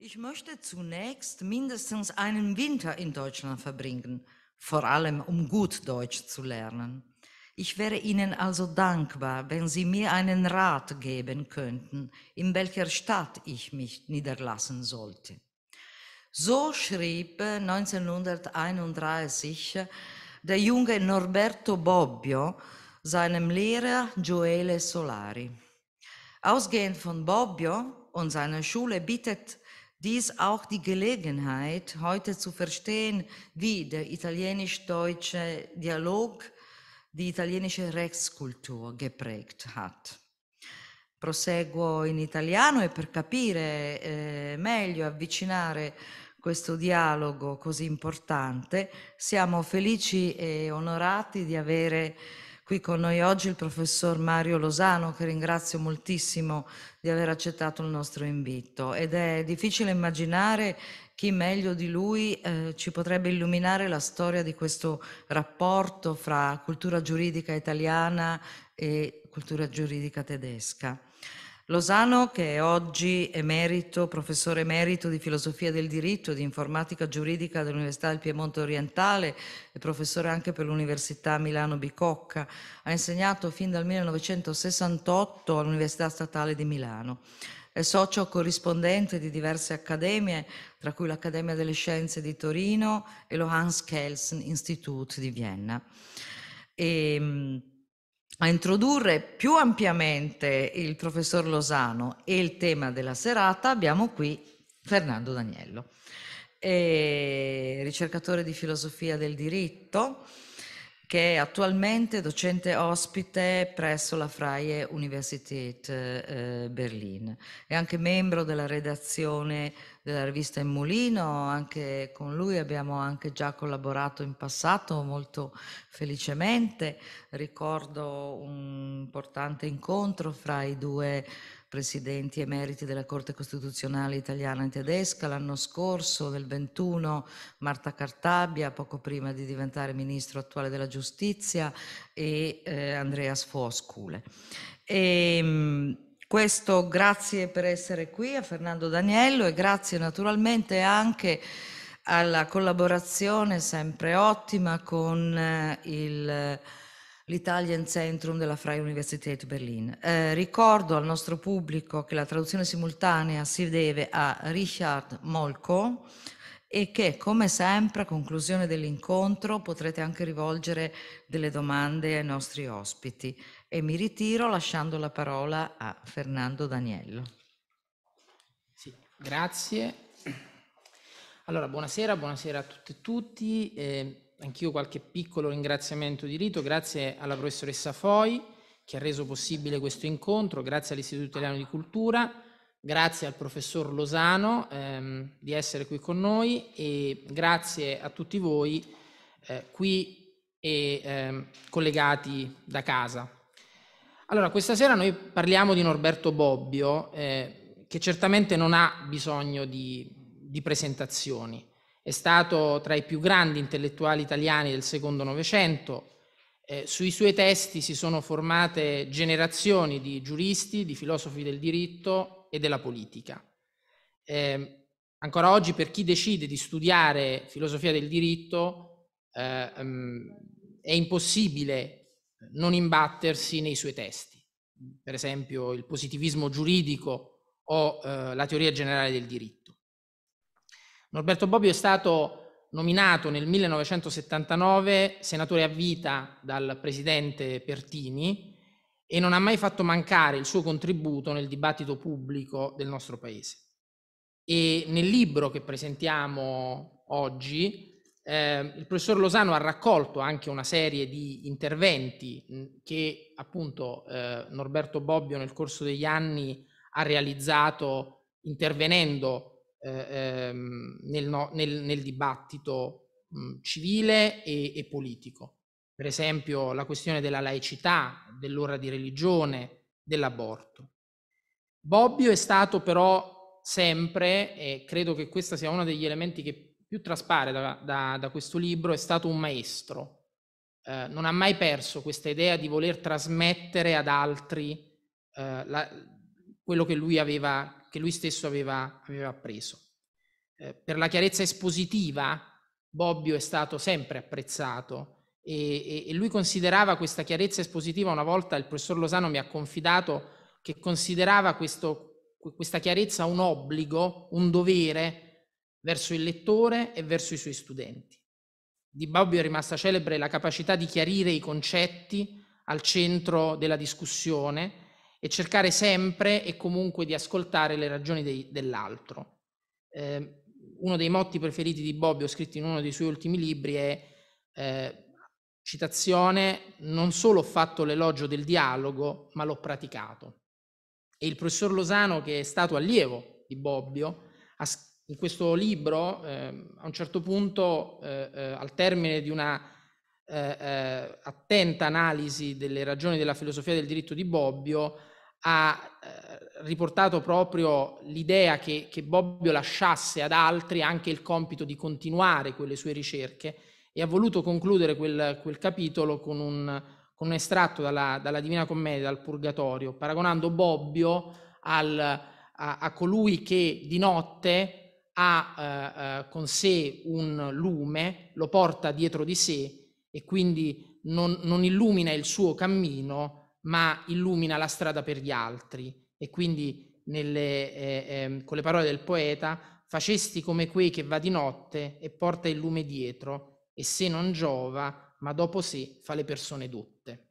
Ich möchte zunächst mindestens einen Winter in Deutschland verbringen, vor allem um gut Deutsch zu lernen. Ich wäre Ihnen also dankbar, wenn Sie mir einen Rat geben könnten, in welcher Stadt ich mich niederlassen sollte. So schrieb 1931 der junge Norberto Bobbio seinem Lehrer Joele Solari. Ausgehend von Bobbio und seiner Schule bittet Dies auch die Gelegenheit, heute zu verstehen, wie der italienisch-deutsche Dialog die italienische Rechtskultur geprägt hat. Proseguo in italiano e per capire eh, meglio, avvicinare questo dialogo così importante, siamo felici e onorati di avere Qui con noi oggi il professor Mario Losano, che ringrazio moltissimo di aver accettato il nostro invito. Ed è difficile immaginare chi meglio di lui eh, ci potrebbe illuminare la storia di questo rapporto fra cultura giuridica italiana e cultura giuridica tedesca. Lozano, che è oggi emerito, professore emerito di filosofia del diritto e di informatica giuridica dell'Università del Piemonte Orientale e professore anche per l'Università Milano Bicocca, ha insegnato fin dal 1968 all'Università Statale di Milano. È socio corrispondente di diverse accademie, tra cui l'Accademia delle Scienze di Torino e lo Hans Kelsen Institute di Vienna. E, ehm, a introdurre più ampiamente il professor Losano e il tema della serata abbiamo qui Fernando Dagnello, eh, ricercatore di filosofia del diritto che è attualmente docente ospite presso la Freie Universität eh, Berlin. È anche membro della redazione della rivista Il Mulino, anche con lui abbiamo anche già collaborato in passato molto felicemente. Ricordo un importante incontro fra i due presidenti emeriti della Corte Costituzionale italiana e tedesca l'anno scorso, nel 21, Marta Cartabia, poco prima di diventare ministro attuale della giustizia, e eh, Andreas Foscule. E, ehm, questo grazie per essere qui a Fernando Daniello e grazie naturalmente anche alla collaborazione sempre ottima con eh, il l'Italian Centrum della Freie Universität Berlin. Eh, ricordo al nostro pubblico che la traduzione simultanea si deve a Richard Molko e che, come sempre, a conclusione dell'incontro potrete anche rivolgere delle domande ai nostri ospiti e mi ritiro lasciando la parola a Fernando Daniello. Sì, grazie. Allora, buonasera, buonasera a tutte e tutti. Eh, anch'io qualche piccolo ringraziamento di rito, grazie alla professoressa Foi che ha reso possibile questo incontro, grazie all'Istituto Italiano di Cultura, grazie al professor Losano ehm, di essere qui con noi e grazie a tutti voi eh, qui e ehm, collegati da casa. Allora, questa sera noi parliamo di Norberto Bobbio, eh, che certamente non ha bisogno di, di presentazioni. È stato tra i più grandi intellettuali italiani del secondo Novecento. Eh, sui suoi testi si sono formate generazioni di giuristi, di filosofi del diritto e della politica. Eh, ancora oggi, per chi decide di studiare filosofia del diritto, eh, ehm, è impossibile non imbattersi nei suoi testi, per esempio il positivismo giuridico o eh, la teoria generale del diritto. Norberto Bobbio è stato nominato nel 1979 senatore a vita dal presidente Pertini e non ha mai fatto mancare il suo contributo nel dibattito pubblico del nostro paese. E nel libro che presentiamo oggi eh, il professor Losano ha raccolto anche una serie di interventi che appunto eh, Norberto Bobbio nel corso degli anni ha realizzato intervenendo eh, ehm, nel, no, nel, nel, dibattito mh, civile e, e politico. Per esempio la questione della laicità, dell'ora di religione, dell'aborto. Bobbio è stato però sempre, e credo che questo sia uno degli elementi che più traspare da, da, da questo libro è stato un maestro. Eh, non ha mai perso questa idea di voler trasmettere ad altri eh, la, quello che lui, aveva, che lui stesso aveva, aveva appreso. Eh, per la chiarezza espositiva, Bobbio è stato sempre apprezzato e, e, e lui considerava questa chiarezza espositiva, una volta il professor Lozano mi ha confidato che considerava questo, questa chiarezza un obbligo, un dovere verso il lettore e verso i suoi studenti. Di Bobbio è rimasta celebre la capacità di chiarire i concetti al centro della discussione e cercare sempre e comunque di ascoltare le ragioni dei, dell'altro. Eh, uno dei motti preferiti di Bobbio, scritto in uno dei suoi ultimi libri, è eh, citazione, non solo ho fatto l'elogio del dialogo, ma l'ho praticato. E il professor Losano, che è stato allievo di Bobbio, ha, scritto in questo libro, eh, a un certo punto, eh, eh, al termine di una eh, eh, attenta analisi delle ragioni della filosofia del diritto di Bobbio, ha eh, riportato proprio l'idea che, che Bobbio lasciasse ad altri anche il compito di continuare quelle sue ricerche e ha voluto concludere quel, quel capitolo con un, con un estratto dalla, dalla, Divina Commedia, dal Purgatorio, paragonando Bobbio al, a, a colui che di notte ha eh, eh, con sé un lume, lo porta dietro di sé e quindi non, non illumina il suo cammino, ma illumina la strada per gli altri. E quindi nelle, eh, eh, con le parole del poeta, facesti come quei che va di notte e porta il lume dietro, e se non giova, ma dopo sé fa le persone dotte.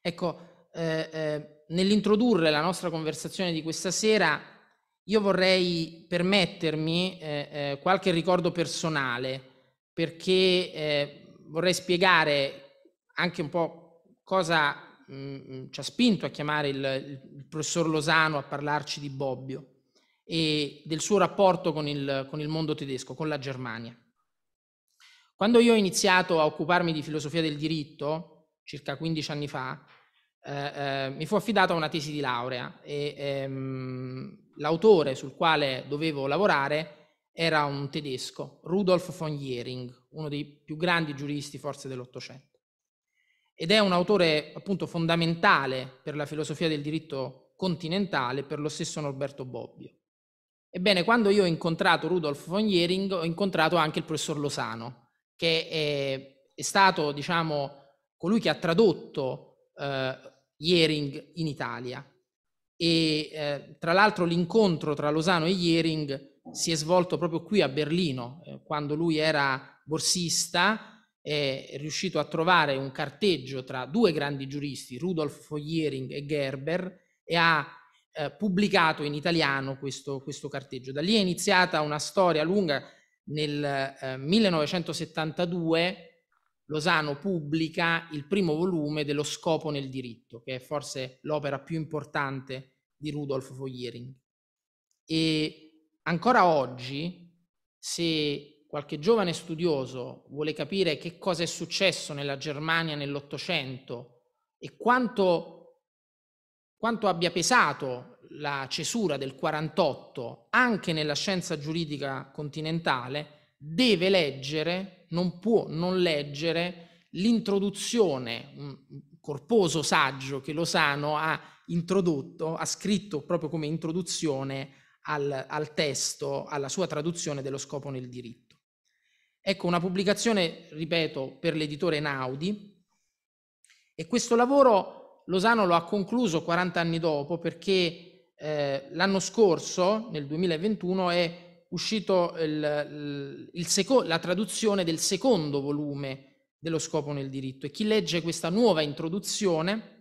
Ecco, eh, eh, nell'introdurre la nostra conversazione di questa sera, io vorrei permettermi eh, eh, qualche ricordo personale perché eh, vorrei spiegare anche un po' cosa mh, mm, mm, ci ha spinto a chiamare il, il, professor Losano a parlarci di Bobbio e del suo rapporto con il, con il mondo tedesco, con la Germania. Quando io ho iniziato a occuparmi di filosofia del diritto, circa 15 anni fa, eh, eh, mi fu affidata una tesi di laurea e ehm, l'autore sul quale dovevo lavorare era un tedesco, Rudolf von Jering, uno dei più grandi giuristi forse dell'Ottocento. Ed è un autore appunto fondamentale per la filosofia del diritto continentale, per lo stesso Norberto Bobbio. Ebbene, quando io ho incontrato Rudolf von Jering, ho incontrato anche il professor Losano, che è, è stato, diciamo, colui che ha tradotto eh, Jering in Italia e eh, tra l'altro l'incontro tra Lozano e Iering si è svolto proprio qui a Berlino, eh, quando lui era borsista, è riuscito a trovare un carteggio tra due grandi giuristi, Rudolf von e Gerber, e ha eh, pubblicato in italiano questo, questo, carteggio. Da lì è iniziata una storia lunga. Nel 1972 eh, Lozano pubblica il primo volume dello Scopo nel diritto, che è forse l'opera più importante di Rudolf Fogliering. E ancora oggi, se qualche giovane studioso vuole capire che cosa è successo nella Germania nell'Ottocento e quanto, quanto abbia pesato la cesura del 48 anche nella scienza giuridica continentale, deve leggere, non può non leggere l'introduzione, un corposo saggio che Lozano ha introdotto, ha scritto proprio come introduzione al, al testo, alla sua traduzione dello scopo nel diritto. Ecco, una pubblicazione, ripeto, per l'editore Naudi e questo lavoro Lozano lo ha concluso 40 anni dopo perché eh, l'anno scorso, nel 2021, è uscito il, il seco- la traduzione del secondo volume dello scopo nel diritto e chi legge questa nuova introduzione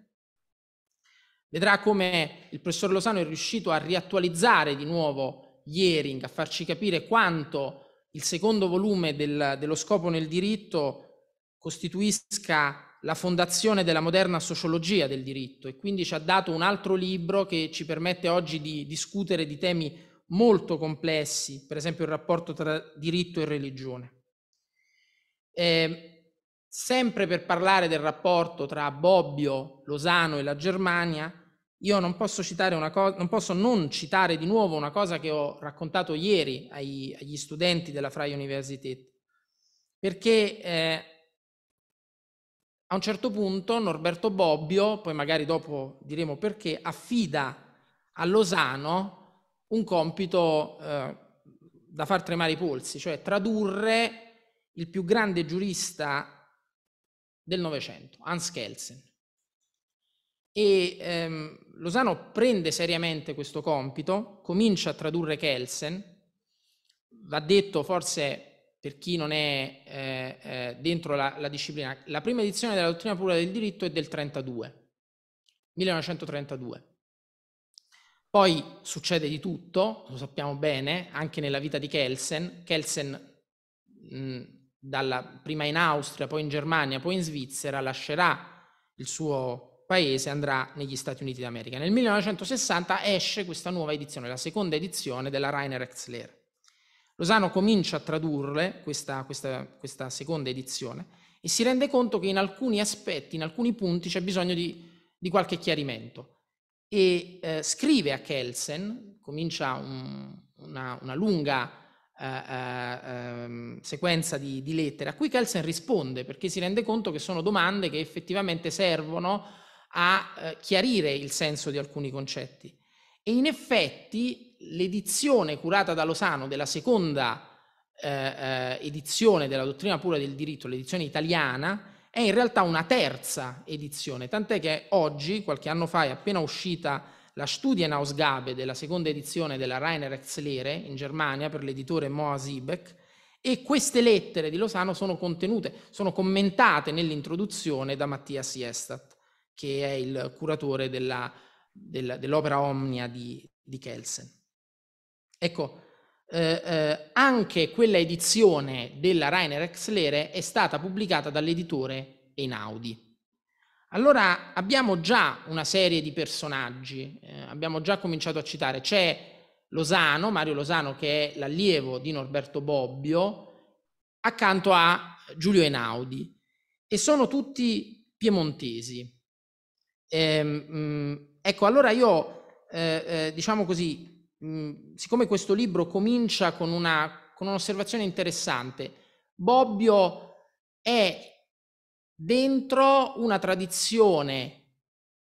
Vedrà come il professor Losano è riuscito a riattualizzare di nuovo Iering, a farci capire quanto il secondo volume del, dello scopo nel diritto costituisca la fondazione della moderna sociologia del diritto e quindi ci ha dato un altro libro che ci permette oggi di discutere di temi molto complessi, per esempio il rapporto tra diritto e religione. Eh, sempre per parlare del rapporto tra Bobbio, Losano e la Germania, io non posso, co- non posso, non citare di nuovo una cosa che ho raccontato ieri ai, agli studenti della Freie Universität, perché eh, a un certo punto Norberto Bobbio, poi magari dopo diremo perché, affida a Losano un compito eh, da far tremare i polsi, cioè tradurre il più grande giurista del Novecento, Hans Kelsen e ehm, Lozano prende seriamente questo compito, comincia a tradurre Kelsen, va detto forse per chi non è eh, eh, dentro la, la, disciplina, la prima edizione della dottrina pura del diritto è del 32, 1932. Poi succede di tutto, lo sappiamo bene, anche nella vita di Kelsen. Kelsen, mh, dalla, prima in Austria, poi in Germania, poi in Svizzera, lascerà il suo paese andrà negli Stati Uniti d'America. Nel 1960 esce questa nuova edizione, la seconda edizione della Rainer Exler. Lozano comincia a tradurre questa, questa, questa seconda edizione e si rende conto che in alcuni aspetti, in alcuni punti c'è bisogno di, di qualche chiarimento. E eh, scrive a Kelsen, comincia un, una, una, lunga eh, eh, ehm, sequenza di, di lettere, a cui Kelsen risponde perché si rende conto che sono domande che effettivamente servono a eh, chiarire il senso di alcuni concetti. E in effetti l'edizione curata da Losano della seconda eh, eh, edizione della dottrina pura del diritto, l'edizione italiana, è in realtà una terza edizione, tant'è che oggi, qualche anno fa, è appena uscita la Studienausgabe della seconda edizione della Rainer Lehre in Germania per l'editore Moa Siebeck, e queste lettere di Losano sono contenute, sono commentate nell'introduzione da Mattia Siestat che è il curatore della, della, dell'opera omnia di, di Kelsen. Ecco, eh, eh, anche quella edizione della Rainer Exlere è stata pubblicata dall'editore Einaudi. Allora abbiamo già una serie di personaggi, eh, abbiamo già cominciato a citare, c'è Losano, Mario Losano che è l'allievo di Norberto Bobbio, accanto a Giulio Einaudi e sono tutti piemontesi. Ehm, mm, ecco, allora io, eh, eh diciamo così, mh, mm, siccome questo libro comincia con, una, con un'osservazione interessante, Bobbio è dentro una tradizione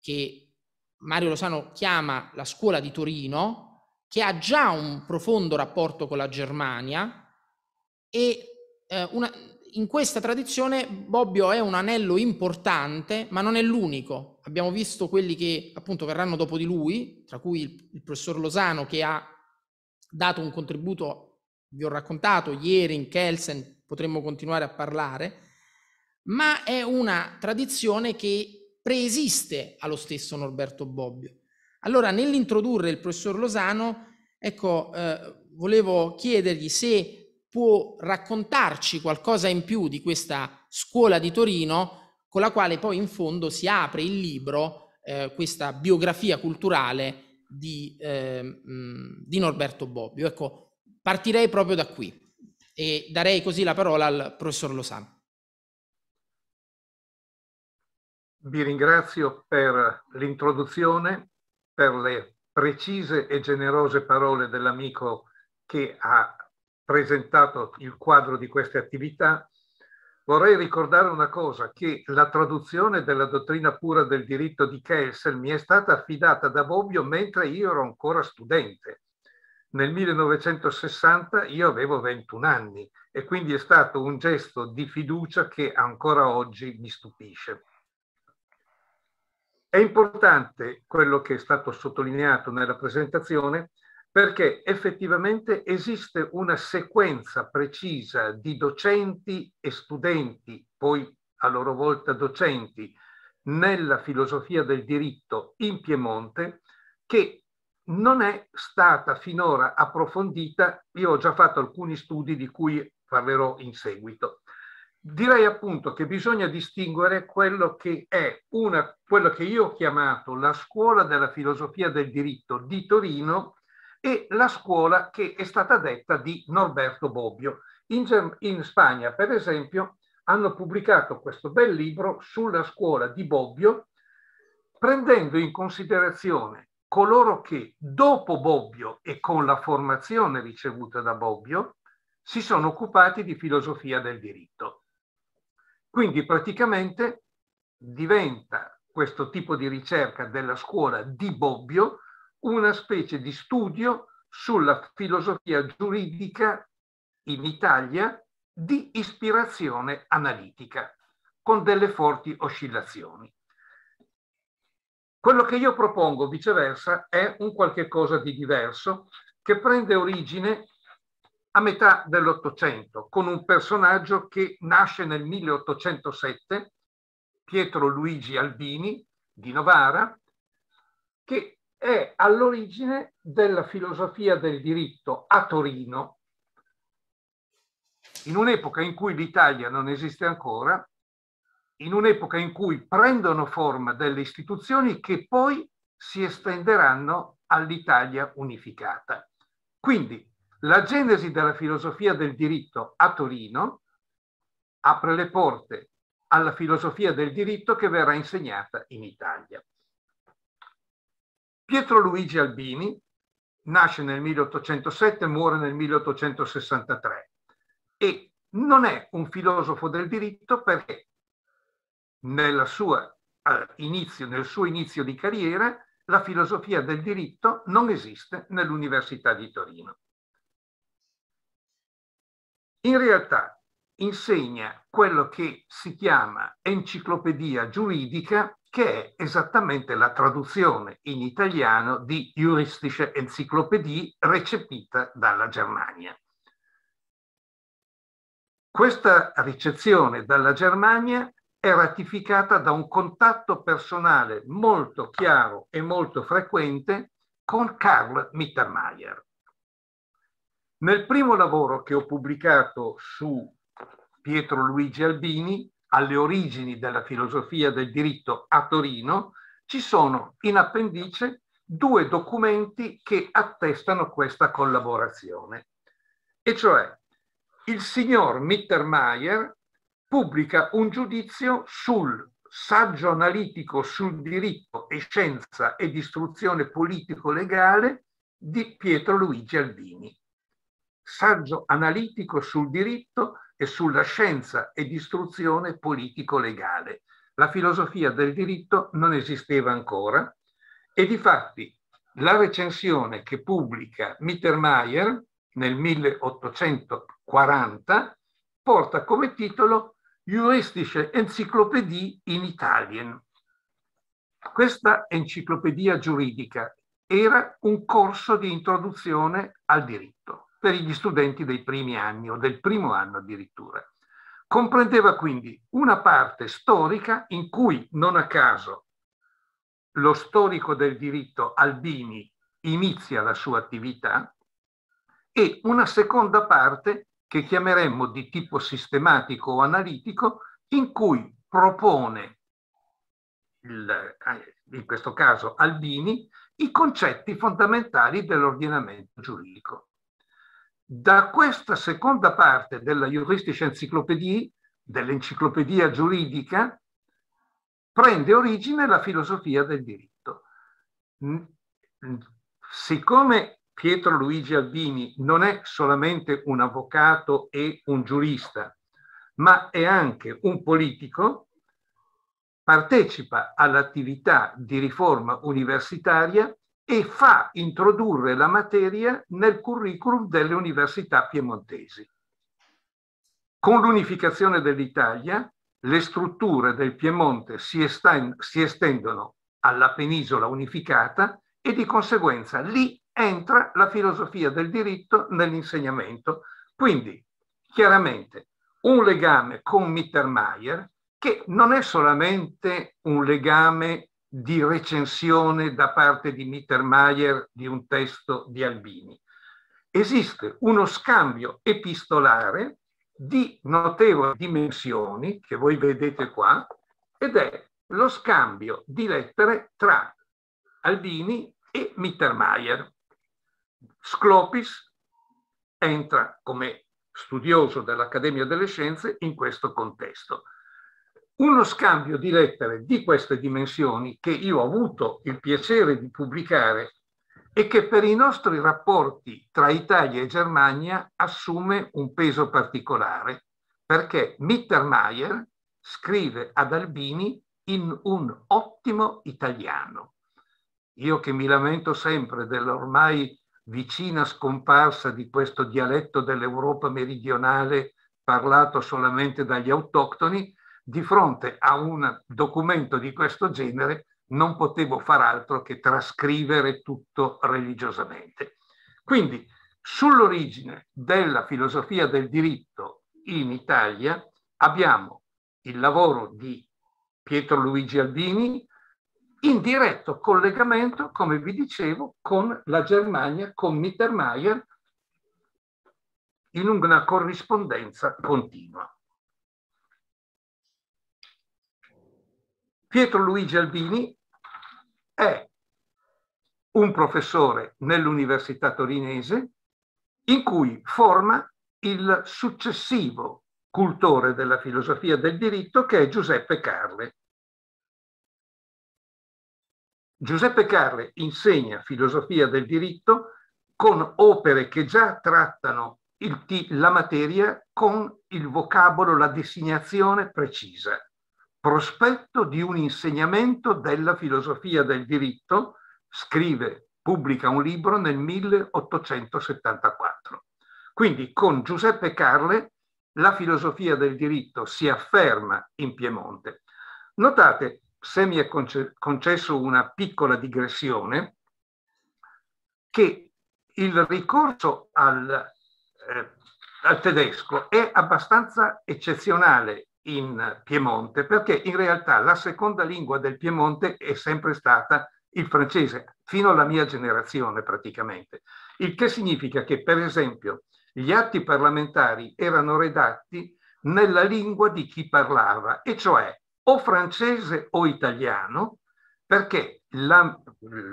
che Mario Losano chiama la scuola di Torino, che ha già un profondo rapporto con la Germania e eh, una, in questa tradizione Bobbio è un anello importante, ma non è l'unico abbiamo visto quelli che appunto verranno dopo di lui, tra cui il, il professor Losano che ha dato un contributo, vi ho raccontato ieri in Kelsen, potremmo continuare a parlare, ma è una tradizione che preesiste allo stesso Norberto Bobbio. Allora, nell'introdurre il professor Losano, ecco, eh, volevo chiedergli se può raccontarci qualcosa in più di questa scuola di Torino con la quale poi in fondo si apre il libro, eh, questa biografia culturale di, eh, mh, di Norberto Bobbio. Ecco, partirei proprio da qui e darei così la parola al professor Losano. Vi ringrazio per l'introduzione, per le precise e generose parole dell'amico che ha presentato il quadro di queste attività Vorrei ricordare una cosa, che la traduzione della dottrina pura del diritto di Kessel mi è stata affidata da Bobbio mentre io ero ancora studente. Nel 1960 io avevo 21 anni e quindi è stato un gesto di fiducia che ancora oggi mi stupisce. È importante quello che è stato sottolineato nella presentazione, perché effettivamente esiste una sequenza precisa di docenti e studenti, poi a loro volta docenti, nella filosofia del diritto in Piemonte che non è stata finora approfondita. Io ho già fatto alcuni studi di cui parlerò in seguito. Direi appunto che bisogna distinguere quello che è una, quello che io ho chiamato la scuola della filosofia del diritto di Torino e la scuola che è stata detta di Norberto Bobbio. In, in Spagna, per esempio, hanno pubblicato questo bel libro sulla scuola di Bobbio, prendendo in considerazione coloro che dopo Bobbio e con la formazione ricevuta da Bobbio si sono occupati di filosofia del diritto. Quindi praticamente diventa questo tipo di ricerca della scuola di Bobbio una specie di studio sulla filosofia giuridica in Italia di ispirazione analitica, con delle forti oscillazioni. Quello che io propongo, viceversa, è un qualche cosa di diverso che prende origine a metà dell'Ottocento, con un personaggio che nasce nel 1807, Pietro Luigi Albini di Novara, che è all'origine della filosofia del diritto a Torino, in un'epoca in cui l'Italia non esiste ancora, in un'epoca in cui prendono forma delle istituzioni che poi si estenderanno all'Italia unificata. Quindi la genesi della filosofia del diritto a Torino apre le porte alla filosofia del diritto che verrà insegnata in Italia. Pietro Luigi Albini nasce nel 1807 e muore nel 1863 e non è un filosofo del diritto perché sua, inizio, nel suo inizio di carriera la filosofia del diritto non esiste nell'Università di Torino. In realtà insegna quello che si chiama enciclopedia giuridica che è esattamente la traduzione in italiano di Juristische Enzyklopädie recepita dalla Germania. Questa ricezione dalla Germania è ratificata da un contatto personale molto chiaro e molto frequente con Karl Mittermeier. Nel primo lavoro che ho pubblicato su Pietro Luigi Albini alle origini della filosofia del diritto a Torino, ci sono in appendice due documenti che attestano questa collaborazione, e cioè il signor Mittermeier pubblica un giudizio sul saggio analitico sul diritto e scienza ed istruzione politico-legale di Pietro Luigi Albini. Saggio analitico sul diritto e sulla scienza e distruzione politico-legale. La filosofia del diritto non esisteva ancora e difatti la recensione che pubblica Mittermeier nel 1840 porta come titolo Juristische Enzyklopädie in Italien. Questa enciclopedia giuridica era un corso di introduzione al diritto per gli studenti dei primi anni o del primo anno addirittura. Comprendeva quindi una parte storica in cui, non a caso, lo storico del diritto Albini inizia la sua attività e una seconda parte che chiameremmo di tipo sistematico o analitico in cui propone, il, eh, in questo caso Albini, i concetti fondamentali dell'ordinamento giuridico. Da questa seconda parte della Juristische Enzyklopädie, dell'enciclopedia giuridica, prende origine la filosofia del diritto. Siccome Pietro Luigi Albini non è solamente un avvocato e un giurista, ma è anche un politico, partecipa all'attività di riforma universitaria e fa introdurre la materia nel curriculum delle università piemontesi. Con l'unificazione dell'Italia, le strutture del Piemonte si, esten si estendono alla penisola unificata e di conseguenza lì entra la filosofia del diritto nell'insegnamento. Quindi, chiaramente, un legame con Mittermeier che non è solamente un legame di recensione da parte di Mittermeier di un testo di Albini. Esiste uno scambio epistolare di notevoli dimensioni, che voi vedete qua, ed è lo scambio di lettere tra Albini e Mittermeier. Sclopis entra come studioso dell'Accademia delle Scienze in questo contesto uno scambio di lettere di queste dimensioni che io ho avuto il piacere di pubblicare e che per i nostri rapporti tra Italia e Germania assume un peso particolare, perché Mittermeier scrive ad Albini in un ottimo italiano. Io che mi lamento sempre dell'ormai vicina scomparsa di questo dialetto dell'Europa meridionale parlato solamente dagli autoctoni, di fronte a un documento di questo genere non potevo far altro che trascrivere tutto religiosamente. Quindi sull'origine della filosofia del diritto in Italia abbiamo il lavoro di Pietro Luigi Albini in diretto collegamento, come vi dicevo, con la Germania, con Mittermeier, in una corrispondenza continua. Pietro Luigi Albini è un professore nell'Università torinese in cui forma il successivo cultore della filosofia del diritto che è Giuseppe Carle. Giuseppe Carle insegna filosofia del diritto con opere che già trattano il, la materia con il vocabolo, la designazione precisa prospetto di un insegnamento della filosofia del diritto, scrive, pubblica un libro nel 1874. Quindi con Giuseppe Carle la filosofia del diritto si afferma in Piemonte. Notate, se mi è concesso una piccola digressione, che il ricorso al, eh, al tedesco è abbastanza eccezionale in Piemonte, perché in realtà la seconda lingua del Piemonte è sempre stata il francese, fino alla mia generazione praticamente. Il che significa che, per esempio, gli atti parlamentari erano redatti nella lingua di chi parlava, e cioè o francese o italiano, perché la eh,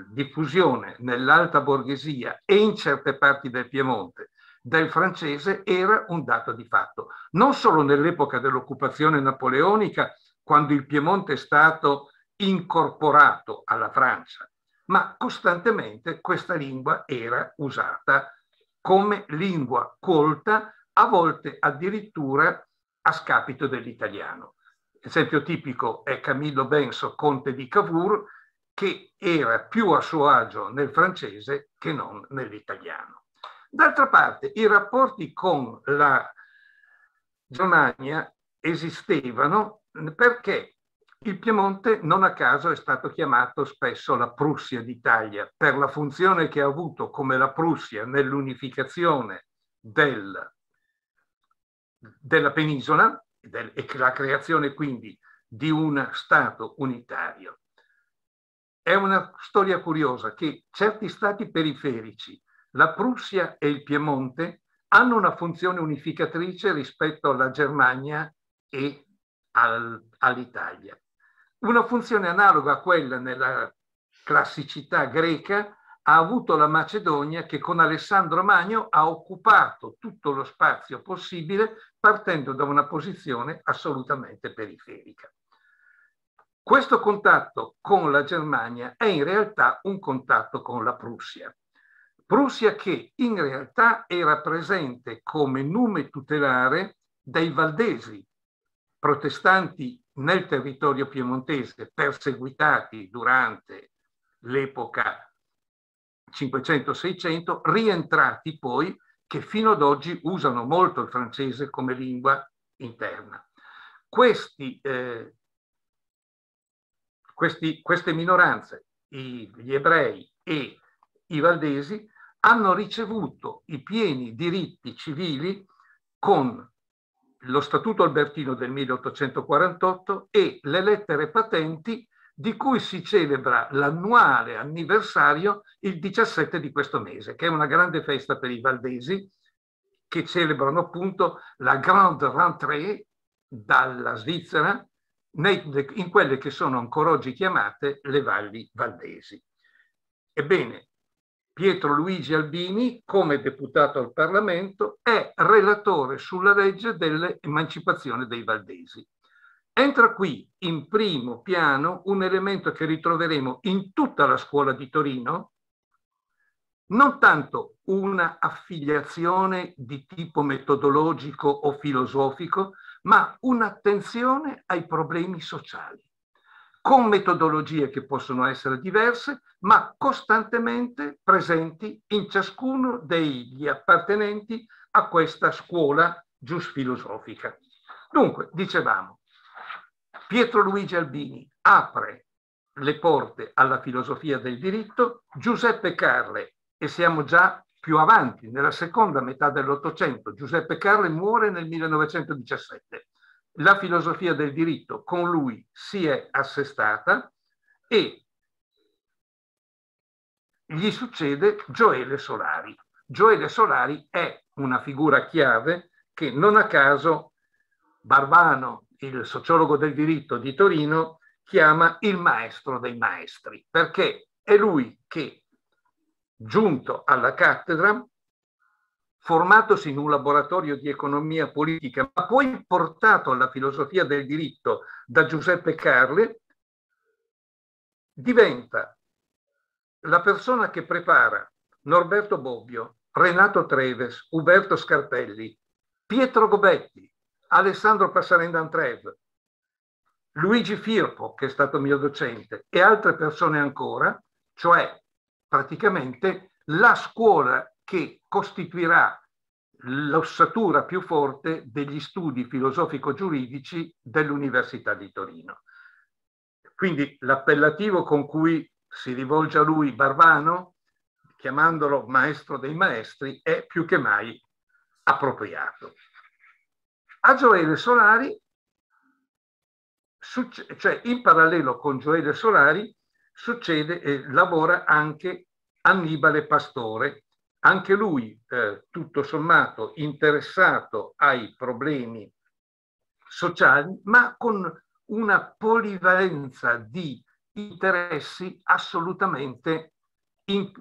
diffusione nell'alta borghesia e in certe parti del Piemonte del francese era un dato di fatto. Non solo nell'epoca dell'occupazione napoleonica, quando il Piemonte è stato incorporato alla Francia, ma costantemente questa lingua era usata come lingua colta, a volte addirittura a scapito dell'italiano. Esempio tipico è Camillo Benso, conte di Cavour, che era più a suo agio nel francese che non nell'italiano. D'altra parte, i rapporti con la Germania esistevano perché il Piemonte non a caso è stato chiamato spesso la Prussia d'Italia per la funzione che ha avuto come la Prussia nell'unificazione del, della penisola del, e la creazione quindi di un Stato unitario. È una storia curiosa che certi stati periferici la Prussia e il Piemonte hanno una funzione unificatrice rispetto alla Germania e al, all'Italia. Una funzione analoga a quella nella classicità greca ha avuto la Macedonia che con Alessandro Magno ha occupato tutto lo spazio possibile partendo da una posizione assolutamente periferica. Questo contatto con la Germania è in realtà un contatto con la Prussia. Prussia che in realtà era presente come nume tutelare dei valdesi, protestanti nel territorio piemontese, perseguitati durante l'epoca 500-600, rientrati poi che fino ad oggi usano molto il francese come lingua interna. Questi, eh, questi, queste minoranze, gli ebrei e i valdesi, hanno ricevuto i pieni diritti civili con lo Statuto Albertino del 1848 e le lettere patenti di cui si celebra l'annuale anniversario il 17 di questo mese, che è una grande festa per i valdesi che celebrano appunto la grande rentrée dalla Svizzera in quelle che sono ancora oggi chiamate le valli valdesi. Ebbene, Pietro Luigi Albini, come deputato al Parlamento, è relatore sulla legge dell'emancipazione dei Valdesi. Entra qui in primo piano un elemento che ritroveremo in tutta la scuola di Torino, non tanto una affiliazione di tipo metodologico o filosofico, ma un'attenzione ai problemi sociali con metodologie che possono essere diverse, ma costantemente presenti in ciascuno degli appartenenti a questa scuola giusfilosofica. Dunque, dicevamo, Pietro Luigi Albini apre le porte alla filosofia del diritto, Giuseppe Carle, e siamo già più avanti, nella seconda metà dell'Ottocento, Giuseppe Carle muore nel 1917 la filosofia del diritto con lui si è assestata e gli succede Gioele Solari. Gioele Solari è una figura chiave che non a caso Barbano, il sociologo del diritto di Torino, chiama il maestro dei maestri, perché è lui che, giunto alla cattedra, formatosi in un laboratorio di economia politica, ma poi portato alla filosofia del diritto da Giuseppe Carli, diventa la persona che prepara Norberto Bobbio, Renato Treves, Uberto Scarpelli, Pietro Gobetti, Alessandro Passarenda Luigi Firpo, che è stato mio docente, e altre persone ancora, cioè praticamente la scuola che costituirà l'ossatura più forte degli studi filosofico-giuridici dell'Università di Torino. Quindi l'appellativo con cui si rivolge a lui Barbano, chiamandolo maestro dei maestri, è più che mai appropriato. A Gioele Solari, cioè in parallelo con Gioele Solari, succede e lavora anche Annibale Pastore, anche lui eh, tutto sommato interessato ai problemi sociali, ma con una polivalenza di interessi assolutamente, in,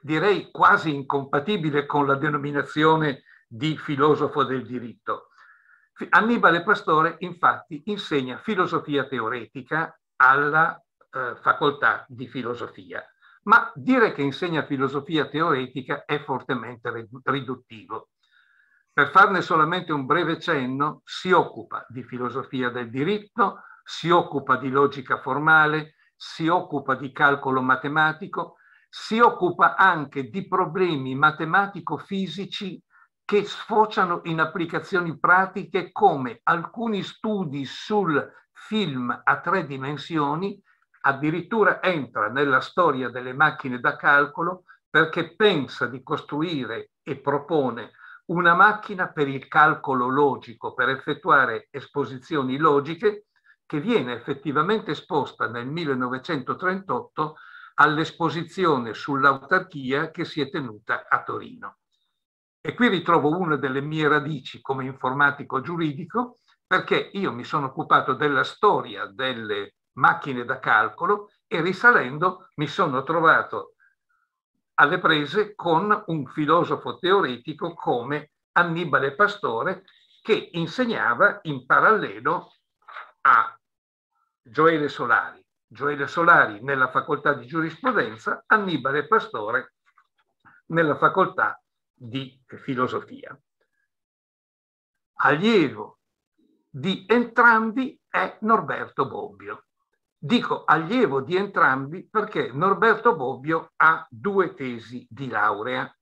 direi quasi incompatibile con la denominazione di filosofo del diritto. Annibale Pastore infatti insegna filosofia teoretica alla eh, facoltà di filosofia ma dire che insegna filosofia teoretica è fortemente riduttivo. Per farne solamente un breve cenno, si occupa di filosofia del diritto, si occupa di logica formale, si occupa di calcolo matematico, si occupa anche di problemi matematico-fisici che sfociano in applicazioni pratiche come alcuni studi sul film a tre dimensioni addirittura entra nella storia delle macchine da calcolo perché pensa di costruire e propone una macchina per il calcolo logico, per effettuare esposizioni logiche, che viene effettivamente esposta nel 1938 all'esposizione sull'autarchia che si è tenuta a Torino. E qui ritrovo una delle mie radici come informatico giuridico, perché io mi sono occupato della storia delle macchine da calcolo e risalendo mi sono trovato alle prese con un filosofo teoretico come Annibale Pastore che insegnava in parallelo a Gioele Solari. Gioele Solari nella facoltà di giurisprudenza, Annibale Pastore nella facoltà di filosofia. Allievo di entrambi è Norberto Bobbio. Dico allievo di entrambi perché Norberto Bobbio ha due tesi di laurea,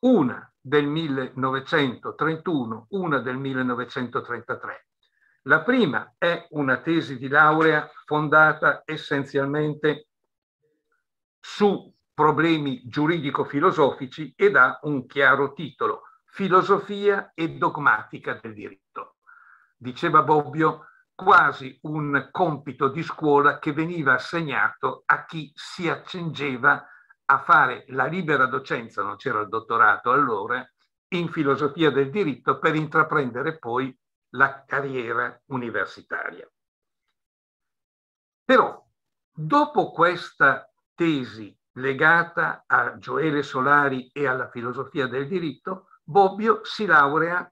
una del 1931, una del 1933. La prima è una tesi di laurea fondata essenzialmente su problemi giuridico-filosofici ed ha un chiaro titolo, Filosofia e dogmatica del diritto. Diceva Bobbio, quasi un compito di scuola che veniva assegnato a chi si accingeva a fare la libera docenza, non c'era il dottorato allora, in filosofia del diritto per intraprendere poi la carriera universitaria. Però dopo questa tesi legata a Gioele Solari e alla filosofia del diritto, Bobbio si laurea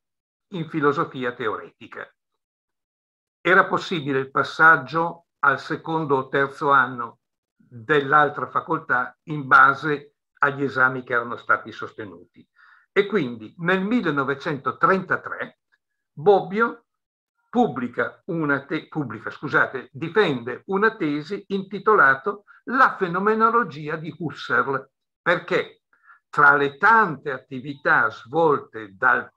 in filosofia teoretica era possibile il passaggio al secondo o terzo anno dell'altra facoltà in base agli esami che erano stati sostenuti. E quindi nel 1933 Bobbio pubblica una te- pubblica, scusate, difende una tesi intitolata La fenomenologia di Husserl, perché tra le tante attività svolte dal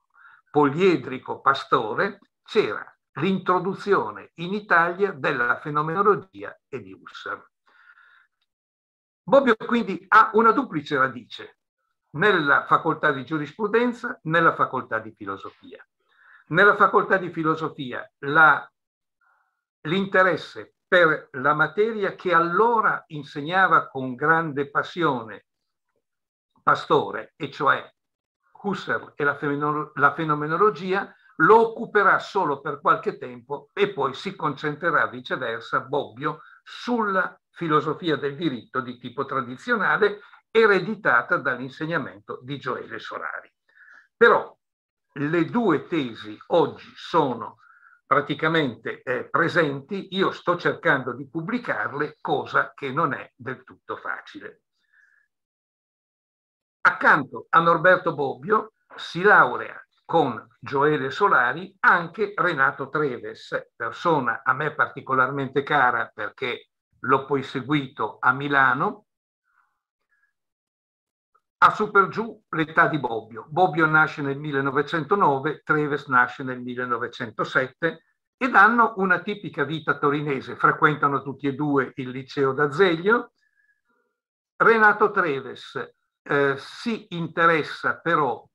poliedrico pastore c'era l'introduzione in Italia della fenomenologia e di Husserl. Bobbio quindi ha una duplice radice nella facoltà di giurisprudenza, nella facoltà di filosofia. Nella facoltà di filosofia l'interesse per la materia che allora insegnava con grande passione Pastore, e cioè Husserl e la, fenomenologia, lo occuperà solo per qualche tempo e poi si concentrerà viceversa Bobbio sulla filosofia del diritto di tipo tradizionale ereditata dall'insegnamento di Gioele Sorari. Però le due tesi oggi sono praticamente eh, presenti, io sto cercando di pubblicarle, cosa che non è del tutto facile. Accanto a Norberto Bobbio si laurea con Gioele Solari anche Renato Treves, persona a me particolarmente cara perché l'ho poi seguito a Milano, a super giù l'età di Bobbio. Bobbio nasce nel 1909, Treves nasce nel 1907 ed hanno una tipica vita torinese. Frequentano tutti e due il liceo d'Azeglio. Renato Treves eh, si interessa però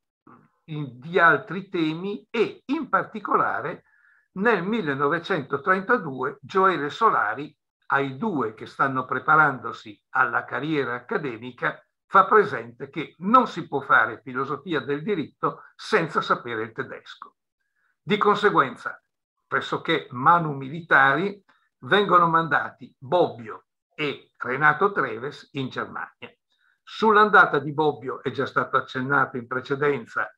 di altri temi e in particolare nel 1932 Gioele Solari ai due che stanno preparandosi alla carriera accademica fa presente che non si può fare filosofia del diritto senza sapere il tedesco. Di conseguenza, pressoché manu militari, vengono mandati Bobbio e Renato Treves in Germania. Sull'andata di Bobbio è già stato accennato in precedenza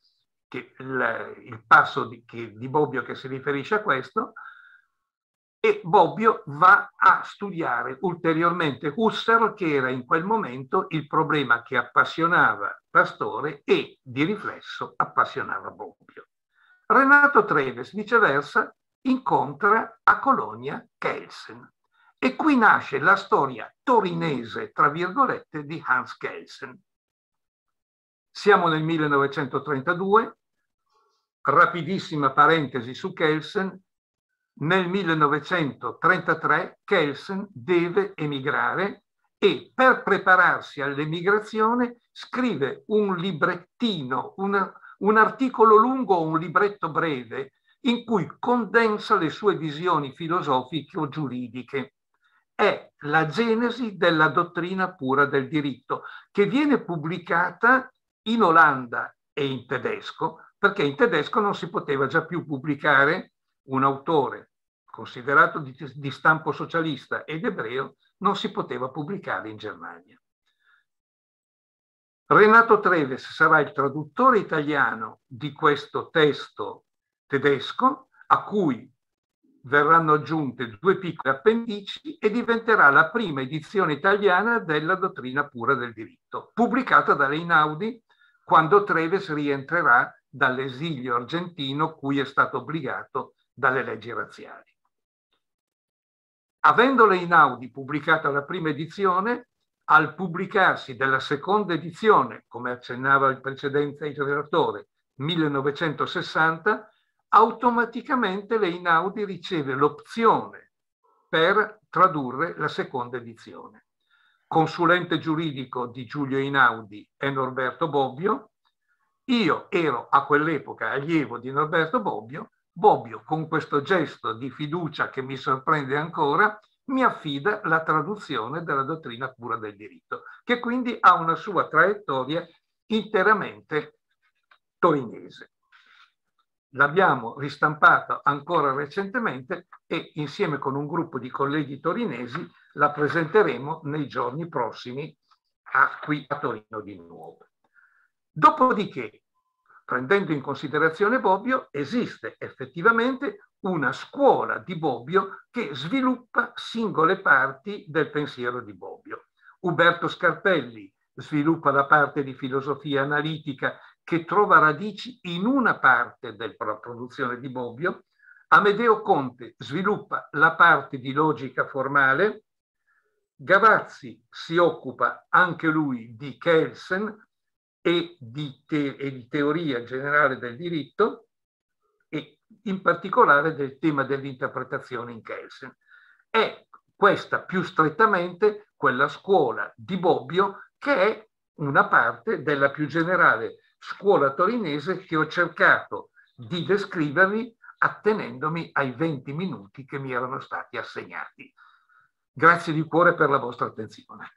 che il, il passo di, che, di Bobbio che si riferisce a questo, e Bobbio va a studiare ulteriormente Husserl, che era in quel momento il problema che appassionava Pastore e di riflesso appassionava Bobbio. Renato Treves, viceversa, incontra a Colonia Kelsen e qui nasce la storia torinese, tra virgolette, di Hans Kelsen. Siamo nel 1932, rapidissima parentesi su Kelsen, nel 1933 Kelsen deve emigrare e per prepararsi all'emigrazione scrive un librettino, un, un articolo lungo o un libretto breve in cui condensa le sue visioni filosofiche o giuridiche È la genesi della dottrina pura del diritto, che viene pubblicata in Olanda e in tedesco, perché in tedesco non si poteva già più pubblicare un autore considerato di, di stampo socialista ed ebreo, non si poteva pubblicare in Germania. Renato Treves sarà il traduttore italiano di questo testo tedesco, a cui verranno aggiunte due piccole appendici e diventerà la prima edizione italiana della dottrina pura del diritto, pubblicata da Reinaudi quando Treves rientrerà dall'esilio argentino cui è stato obbligato dalle leggi razziali. Avendole in Audi pubblicata la prima edizione, al pubblicarsi della seconda edizione, come accennava in precedenza il relatore, 1960, automaticamente l'Einaudi riceve l'opzione per tradurre la seconda edizione. Consulente giuridico di Giulio Einaudi è Norberto Bobbio, io ero a quell'epoca allievo di Norberto Bobbio, Bobbio con questo gesto di fiducia che mi sorprende ancora, mi affida la traduzione della dottrina pura del diritto, che quindi ha una sua traiettoria interamente torinese. L'abbiamo ristampata ancora recentemente e insieme con un gruppo di colleghi torinesi la presenteremo nei giorni prossimi a qui a Torino di nuovo. Dopodiché prendendo in considerazione Bobbio, esiste effettivamente una scuola di Bobbio che sviluppa singole parti del pensiero di Bobbio. Uberto Scarpelli sviluppa la parte di filosofia analitica che trova radici in una parte della produzione di Bobbio, Amedeo Conte sviluppa la parte di logica formale, Gavazzi si occupa anche lui di Kelsen, e di, te e di teoria generale del diritto e in particolare del tema dell'interpretazione in Kelsen. È questa più strettamente quella scuola di Bobbio che è una parte della più generale scuola torinese che ho cercato di descrivervi attenendomi ai 20 minuti che mi erano stati assegnati. Grazie di cuore per la vostra attenzione.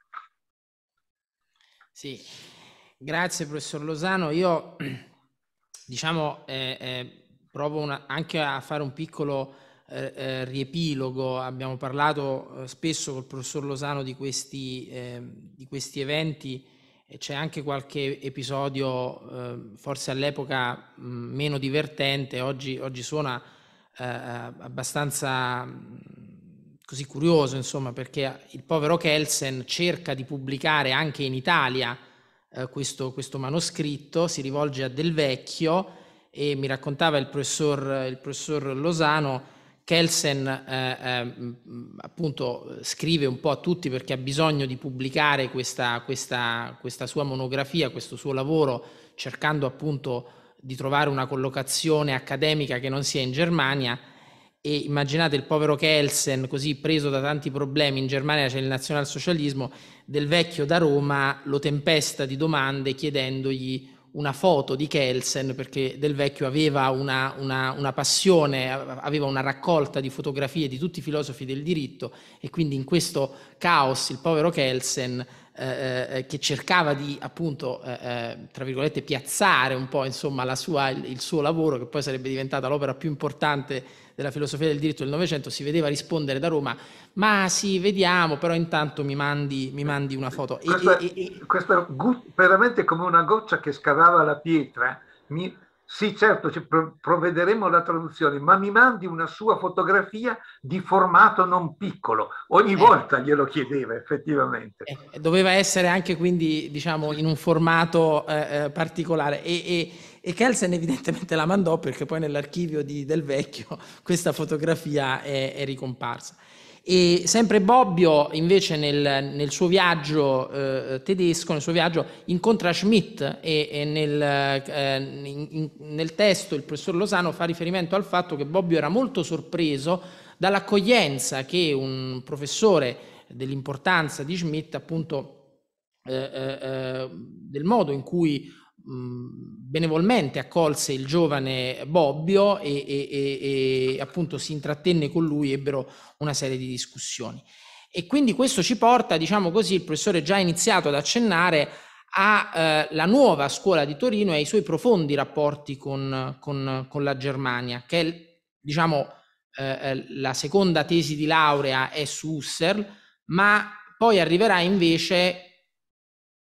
Sì, Grazie professor Lozano. Io diciamo eh, eh, provo una, anche a fare un piccolo eh, eh riepilogo. Abbiamo parlato eh, spesso col professor Lozano di questi, ehm, di questi eventi e c'è anche qualche episodio ehm, forse all'epoca mm, meno divertente, oggi, oggi suona eh, abbastanza mm, così curioso, insomma, perché il povero Kelsen cerca di pubblicare anche in Italia eh, questo, questo, manoscritto, si rivolge a Del Vecchio e mi raccontava il professor, il professor Losano, Kelsen eh, eh appunto scrive un po' a tutti perché ha bisogno di pubblicare questa, questa, questa sua monografia, questo suo lavoro, cercando appunto di trovare una collocazione accademica che non sia in Germania e immaginate il povero Kelsen così preso da tanti problemi, in Germania c'è il nazionalsocialismo, del vecchio da Roma lo tempesta di domande chiedendogli una foto di Kelsen perché del vecchio aveva una, una, una, passione, aveva una raccolta di fotografie di tutti i filosofi del diritto e quindi in questo caos il povero Kelsen eh, eh che cercava di appunto eh, eh, tra virgolette piazzare un po' insomma sua, il, il, suo lavoro che poi sarebbe diventata l'opera più importante della filosofia del diritto del Novecento, si vedeva rispondere da Roma, ma sì, vediamo, però intanto mi mandi, mi mandi una foto. Questa, e, e, Questa, veramente come una goccia che scavava la pietra, mi, sì, certo, ci provvederemo alla traduzione, ma mi mandi una sua fotografia di formato non piccolo. Ogni eh, volta glielo chiedeva, effettivamente. Eh, doveva essere anche quindi, diciamo, in un formato eh, eh particolare. E, e, e Kelsen evidentemente la mandò perché poi nell'archivio di, del vecchio questa fotografia è, è ricomparsa. E sempre Bobbio invece nel, nel suo viaggio eh, tedesco, nel suo viaggio incontra Schmidt e, e nel, eh, in, nel, testo il professor Lozano fa riferimento al fatto che Bobbio era molto sorpreso dall'accoglienza che un professore dell'importanza di Schmidt appunto eh, eh, eh, del modo in cui benevolmente accolse il giovane Bobbio e, e, e, e, appunto si intrattenne con lui, ebbero una serie di discussioni. E quindi questo ci porta, diciamo così, il professore già iniziato ad accennare alla eh, nuova scuola di Torino e ai suoi profondi rapporti con, con, con la Germania, che è, diciamo, eh, eh la seconda tesi di laurea è su Husserl, ma poi arriverà invece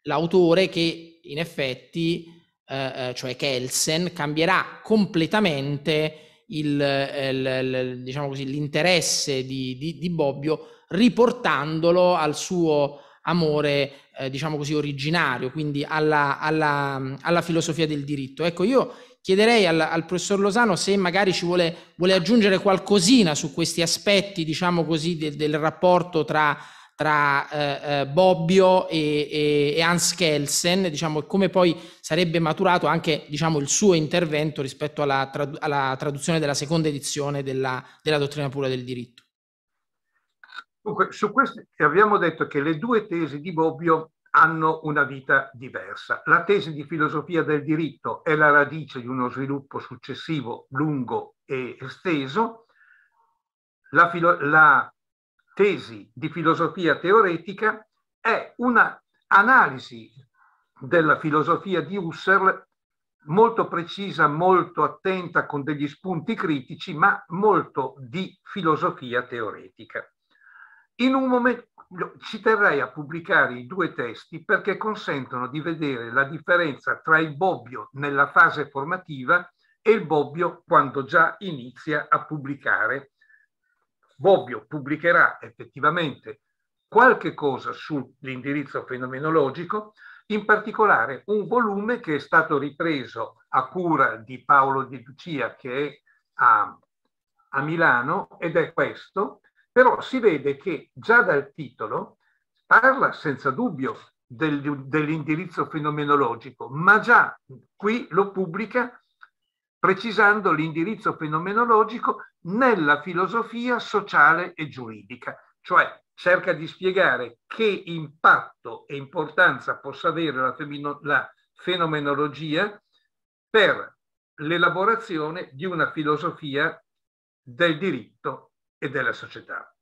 l'autore che in effetti, eh, eh cioè Kelsen, cambierà completamente il, eh, il, il, diciamo così, l'interesse di, di, di, Bobbio riportandolo al suo amore, eh, diciamo così, originario, quindi alla, alla, alla, filosofia del diritto. Ecco, io chiederei al, al professor Losano se magari ci vuole, vuole, aggiungere qualcosina su questi aspetti, diciamo così, del, del rapporto tra tra eh, eh, Bobbio e, e, e, Hans Kelsen, diciamo, come poi sarebbe maturato anche diciamo, il suo intervento rispetto alla, trad- alla traduzione della seconda edizione della, della, dottrina pura del diritto. Dunque, su questo abbiamo detto che le due tesi di Bobbio hanno una vita diversa. La tesi di filosofia del diritto è la radice di uno sviluppo successivo lungo e esteso. La, filo- la tesi di filosofia teoretica è una analisi della filosofia di Husserl molto precisa, molto attenta, con degli spunti critici, ma molto di filosofia teoretica. In un momento ci terrei a pubblicare i due testi perché consentono di vedere la differenza tra il bobbio nella fase formativa e il bobbio quando già inizia a pubblicare Bobbio pubblicherà effettivamente qualche cosa sull'indirizzo fenomenologico, in particolare un volume che è stato ripreso a cura di Paolo Di Lucia che è a, a Milano ed è questo, però si vede che già dal titolo parla senza dubbio del, dell'indirizzo fenomenologico, ma già qui lo pubblica precisando l'indirizzo fenomenologico nella filosofia sociale e giuridica, cioè cerca di spiegare che impatto e importanza possa avere la, la fenomenologia per l'elaborazione di una filosofia del diritto e della società.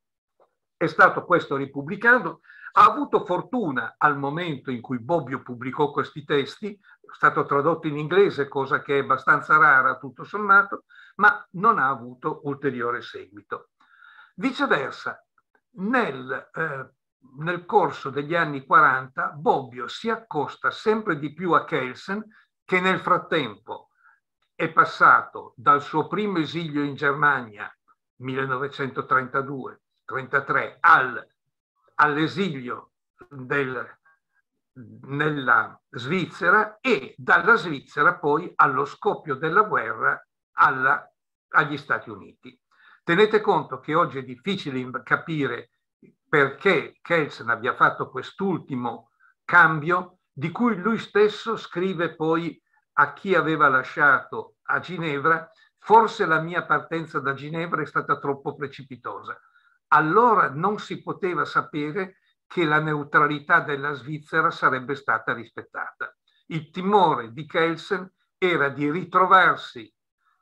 È stato questo ripubblicato ha avuto fortuna al momento in cui Bobbio pubblicò questi testi, è stato tradotto in inglese, cosa che è abbastanza rara tutto sommato, ma non ha avuto ulteriore seguito. Viceversa, nel, eh, nel corso degli anni 40 Bobbio si accosta sempre di più a Kelsen, che nel frattempo è passato dal suo primo esilio in Germania 1932-33 al all'esilio nella Svizzera e dalla Svizzera poi allo scoppio della guerra alla, agli Stati Uniti. Tenete conto che oggi è difficile capire perché Kelsen abbia fatto quest'ultimo cambio di cui lui stesso scrive poi a chi aveva lasciato a Ginevra, forse la mia partenza da Ginevra è stata troppo precipitosa allora non si poteva sapere che la neutralità della Svizzera sarebbe stata rispettata. Il timore di Kelsen era di ritrovarsi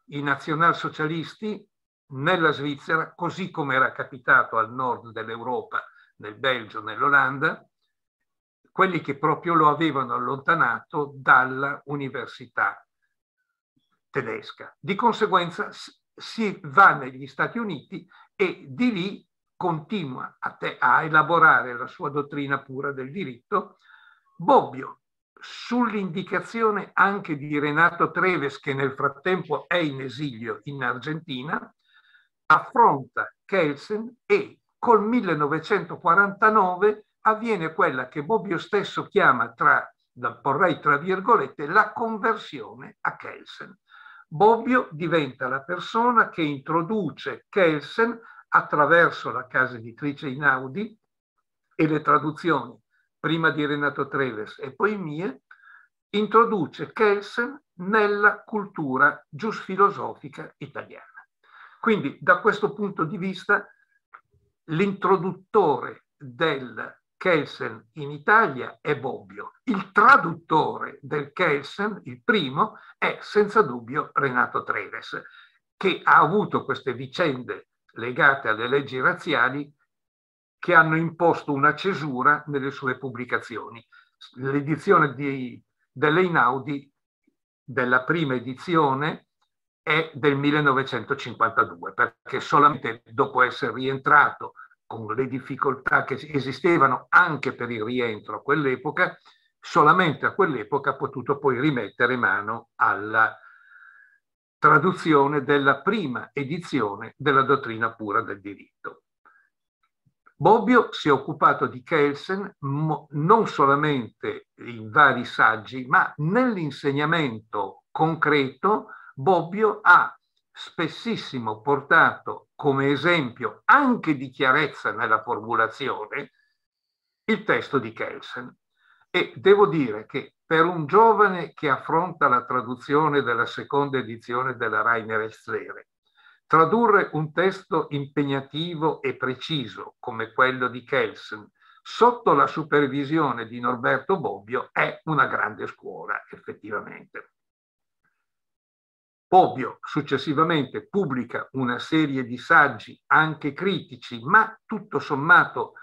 i nazionalsocialisti nella Svizzera, così come era capitato al nord dell'Europa, nel Belgio, nell'Olanda, quelli che proprio lo avevano allontanato dalla università tedesca. Di conseguenza si va negli Stati Uniti e di lì continua a, te, a elaborare la sua dottrina pura del diritto, Bobbio, sull'indicazione anche di Renato Treves, che nel frattempo è in esilio in Argentina, affronta Kelsen e col 1949 avviene quella che Bobbio stesso chiama, tra, porrei tra virgolette, la conversione a Kelsen. Bobbio diventa la persona che introduce Kelsen attraverso la casa editrice Inaudi e le traduzioni, prima di Renato Treves e poi mie, introduce Kelsen nella cultura giusfilosofica italiana. Quindi da questo punto di vista l'introduttore del Kelsen in Italia è Bobbio, il traduttore del Kelsen, il primo, è senza dubbio Renato Treves, che ha avuto queste vicende legate alle leggi razziali che hanno imposto una cesura nelle sue pubblicazioni. L'edizione di, dell'Einaudi della prima edizione è del 1952, perché solamente dopo essere rientrato con le difficoltà che esistevano anche per il rientro a quell'epoca, solamente a quell'epoca ha potuto poi rimettere mano alla, traduzione della prima edizione della dottrina pura del diritto. Bobbio si è occupato di Kelsen non solamente in vari saggi, ma nell'insegnamento concreto Bobbio ha spessissimo portato come esempio anche di chiarezza nella formulazione il testo di Kelsen. E devo dire che per un giovane che affronta la traduzione della seconda edizione della Rainer Estrere. Tradurre un testo impegnativo e preciso come quello di Kelsen sotto la supervisione di Norberto Bobbio è una grande scuola, effettivamente. Bobbio successivamente pubblica una serie di saggi anche critici, ma tutto sommato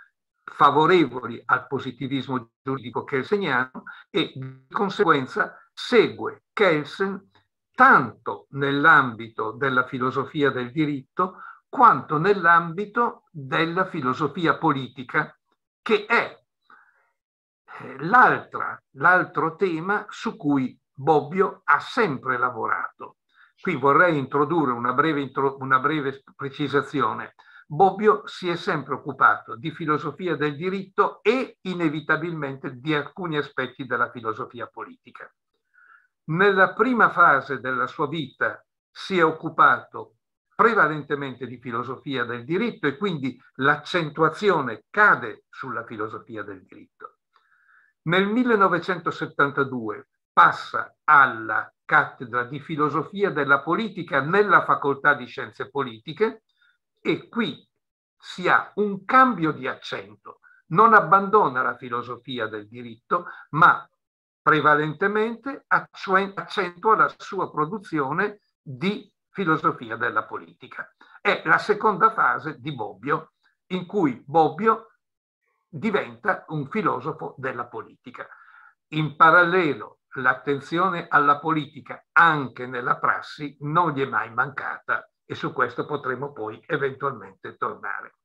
favorevoli al positivismo giuridico kelseniano e di conseguenza segue Kelsen tanto nell'ambito della filosofia del diritto quanto nell'ambito della filosofia politica, che è eh, l'altro tema su cui Bobbio ha sempre lavorato. Qui vorrei introdurre una breve, una breve precisazione. Bobbio si è sempre occupato di filosofia del diritto e inevitabilmente di alcuni aspetti della filosofia politica. Nella prima fase della sua vita si è occupato prevalentemente di filosofia del diritto e quindi l'accentuazione cade sulla filosofia del diritto. Nel 1972 passa alla cattedra di filosofia della politica nella facoltà di scienze politiche, e qui si ha un cambio di accento. Non abbandona la filosofia del diritto, ma prevalentemente accentua la sua produzione di filosofia della politica. È la seconda fase di Bobbio, in cui Bobbio diventa un filosofo della politica. In parallelo, l'attenzione alla politica anche nella prassi non gli è mai mancata e su questo potremo poi eventualmente tornare.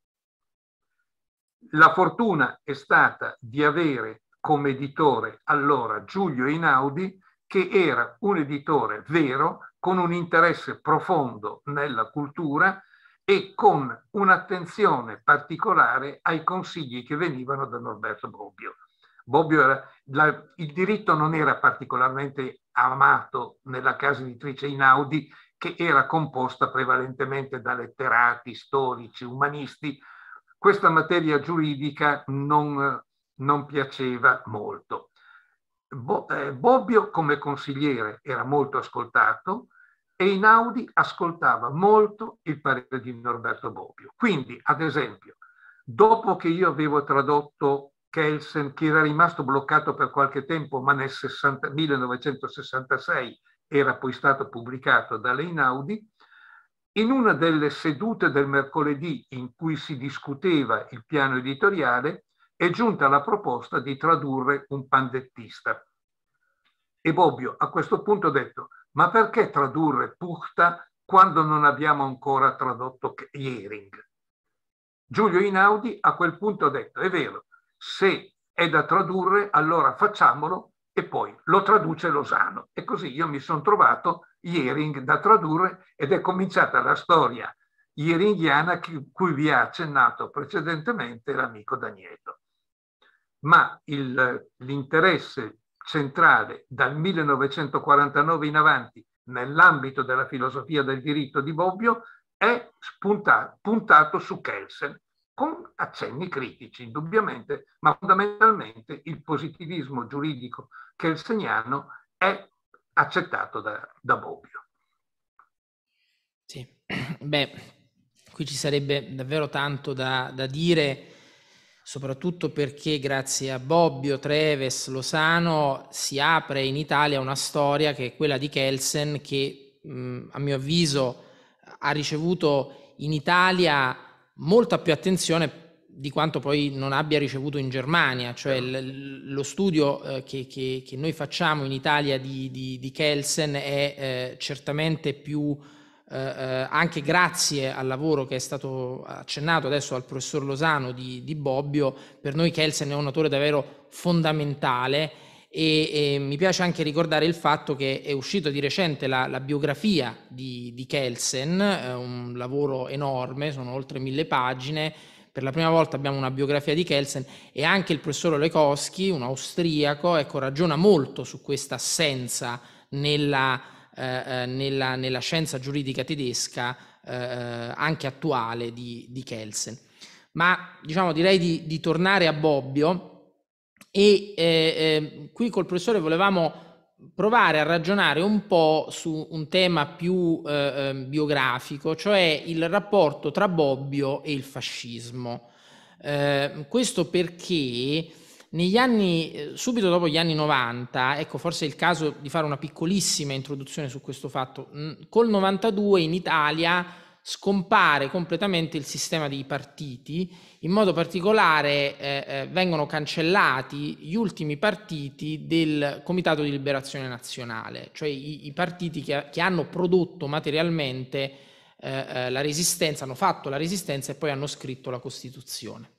La fortuna è stata di avere come editore allora Giulio Inaudi, che era un editore vero, con un interesse profondo nella cultura e con un'attenzione particolare ai consigli che venivano da Norberto Bobbio. Bobbio era, la, il diritto non era particolarmente amato nella casa editrice Inaudi che era composta prevalentemente da letterati, storici, umanisti, questa materia giuridica non, non piaceva molto. Bo, eh, Bobbio come consigliere era molto ascoltato e Inaudi ascoltava molto il parere di Norberto Bobbio. Quindi, ad esempio, dopo che io avevo tradotto Kelsen, che era rimasto bloccato per qualche tempo, ma nel 60, 1966 era poi stato pubblicato da Leinaudi, in una delle sedute del mercoledì in cui si discuteva il piano editoriale è giunta la proposta di tradurre un pandettista. E Bobbio a questo punto ha detto, ma perché tradurre Puchta quando non abbiamo ancora tradotto Jering? Giulio Inaudi a quel punto ha detto, è vero, se è da tradurre, allora facciamolo e poi lo traduce Losano. E così io mi sono trovato Iering da tradurre ed è cominciata la storia ieringiana cui vi ha accennato precedentemente l'amico Daniello. Ma l'interesse centrale dal 1949 in avanti nell'ambito della filosofia del diritto di Bobbio è spuntato, puntato su Kelsen, con accenni critici, indubbiamente, ma fondamentalmente il positivismo giuridico che il segnano è accettato da, da Bobbio. Sì, beh, qui ci sarebbe davvero tanto da, da dire, soprattutto perché grazie a Bobbio, Treves, Losano si apre in Italia una storia che è quella di Kelsen che mh, mm, a mio avviso ha ricevuto in Italia molta più attenzione di quanto poi non abbia ricevuto in Germania, cioè l- lo studio eh, che, che, che, noi facciamo in Italia di, di, di Kelsen è eh, certamente più, eh, eh anche grazie al lavoro che è stato accennato adesso al professor Losano di, di Bobbio, per noi Kelsen è un autore davvero fondamentale e, e, mi piace anche ricordare il fatto che è uscito di recente la, la biografia di, di Kelsen, eh, un lavoro enorme, sono oltre mille pagine. Per la prima volta abbiamo una biografia di Kelsen e anche il professor Olekowski, un austriaco, ecco, ragiona molto su questa assenza nella, eh, eh nella, nella scienza giuridica tedesca, eh, eh, anche attuale, di, di, Kelsen. Ma diciamo, direi di, di tornare a Bobbio e eh, ehm, qui col professore volevamo provare a ragionare un po' su un tema più eh, ehm, biografico, cioè il rapporto tra Bobbio e il fascismo. Eh, questo perché negli anni, subito dopo gli anni 90, ecco forse è il caso di fare una piccolissima introduzione su questo fatto, mm, col 92 in Italia scompare completamente il sistema dei partiti, in modo particolare eh, eh, vengono cancellati gli ultimi partiti del Comitato di Liberazione Nazionale, cioè i, i partiti che, che, hanno prodotto materialmente eh, eh, la resistenza, hanno fatto la resistenza e poi hanno scritto la Costituzione.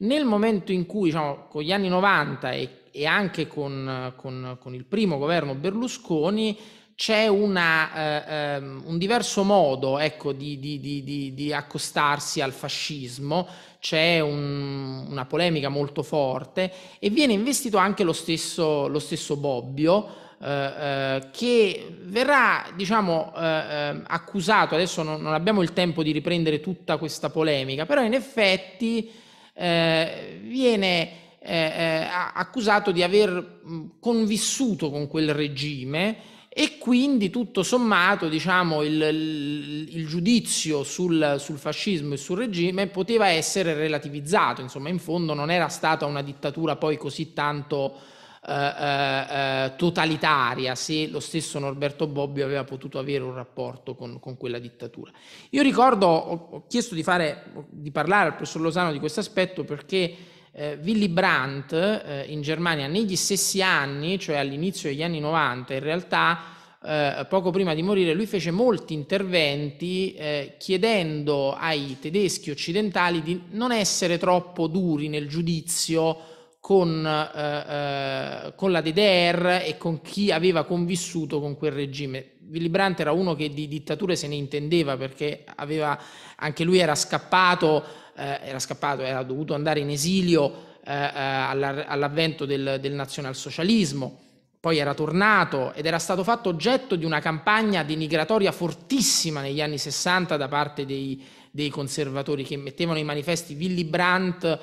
Nel momento in cui, diciamo, con gli anni 90 e, e anche con, con, con il primo governo Berlusconi, c'è una, eh, um, un diverso modo ecco, di, di, di, di, accostarsi al fascismo, c'è un, una polemica molto forte e viene investito anche lo stesso, lo stesso Bobbio. Eh, eh che verrà diciamo, eh, ehm, accusato adesso non, non, abbiamo il tempo di riprendere tutta questa polemica però in effetti eh, viene accusato di aver convissuto con quel regime e quindi tutto sommato diciamo, il, il, il, giudizio sul, sul, fascismo e sul regime poteva essere relativizzato, insomma in fondo non era stata una dittatura poi così tanto eh, eh, eh totalitaria se lo stesso Norberto Bobbio aveva potuto avere un rapporto con, con quella dittatura. Io ricordo, ho, ho chiesto di, fare, di parlare al professor Losano di questo aspetto perché eh, Willy Brandt eh, in Germania negli stessi anni, cioè all'inizio degli anni 90, in realtà eh, poco prima di morire lui fece molti interventi eh, chiedendo ai tedeschi occidentali di non essere troppo duri nel giudizio con, eh, eh, con la DDR e con chi aveva convissuto con quel regime. Willy Brandt era uno che di dittature se ne intendeva perché aveva, anche lui era scappato eh, era scappato, era dovuto andare in esilio eh, eh all'avvento del, del nazionalsocialismo, poi era tornato ed era stato fatto oggetto di una campagna denigratoria fortissima negli anni 60 da parte dei, dei conservatori che mettevano i manifesti Willy Brandt, eh,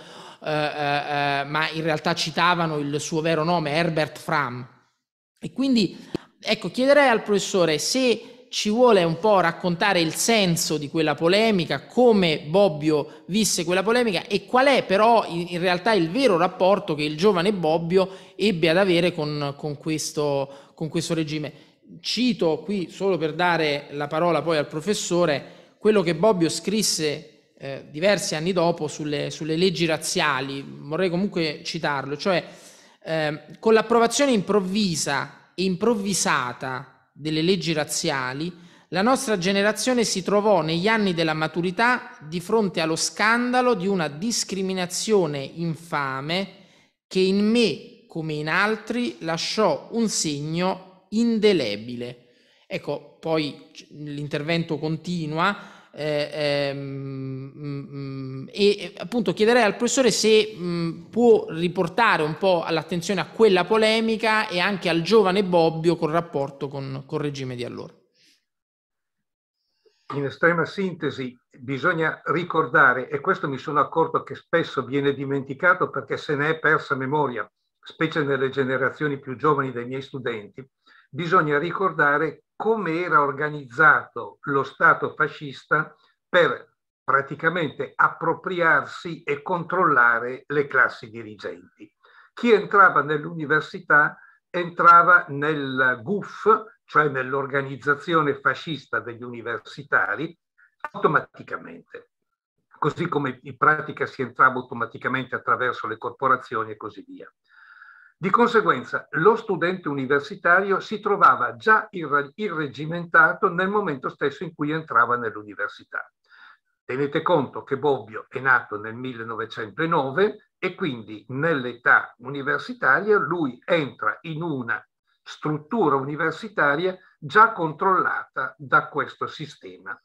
eh, eh, ma in realtà citavano il suo vero nome, Herbert Fram. E quindi, ecco, chiederei al professore se ci vuole un po' raccontare il senso di quella polemica, come Bobbio visse quella polemica e qual è però in realtà il vero rapporto che il giovane Bobbio ebbe ad avere con, con, questo, con questo regime. Cito qui, solo per dare la parola poi al professore, quello che Bobbio scrisse eh, diversi anni dopo sulle, sulle, leggi razziali, vorrei comunque citarlo, cioè eh, con l'approvazione improvvisa e improvvisata delle leggi razziali, la nostra generazione si trovò negli anni della maturità di fronte allo scandalo di una discriminazione infame che in me, come in altri, lasciò un segno indelebile. Ecco, poi l'intervento continua eh, ehm, mm, mm, e appunto chiederei al professore se mh, mm, può riportare un po' all'attenzione a quella polemica e anche al giovane Bobbio col rapporto con, il regime di allora. In estrema sintesi bisogna ricordare, e questo mi sono accorto che spesso viene dimenticato perché se ne è persa memoria, specie nelle generazioni più giovani dei miei studenti, bisogna ricordare come era organizzato lo Stato fascista per praticamente appropriarsi e controllare le classi dirigenti. Chi entrava nell'università entrava nel GUF, cioè nell'organizzazione fascista degli universitari, automaticamente, così come in pratica si entrava automaticamente attraverso le corporazioni e così via. Di conseguenza, lo studente universitario si trovava già irregimentato nel momento stesso in cui entrava nell'università. Tenete conto che Bobbio è nato nel 1909 e quindi nell'età universitaria lui entra in una struttura universitaria già controllata da questo sistema.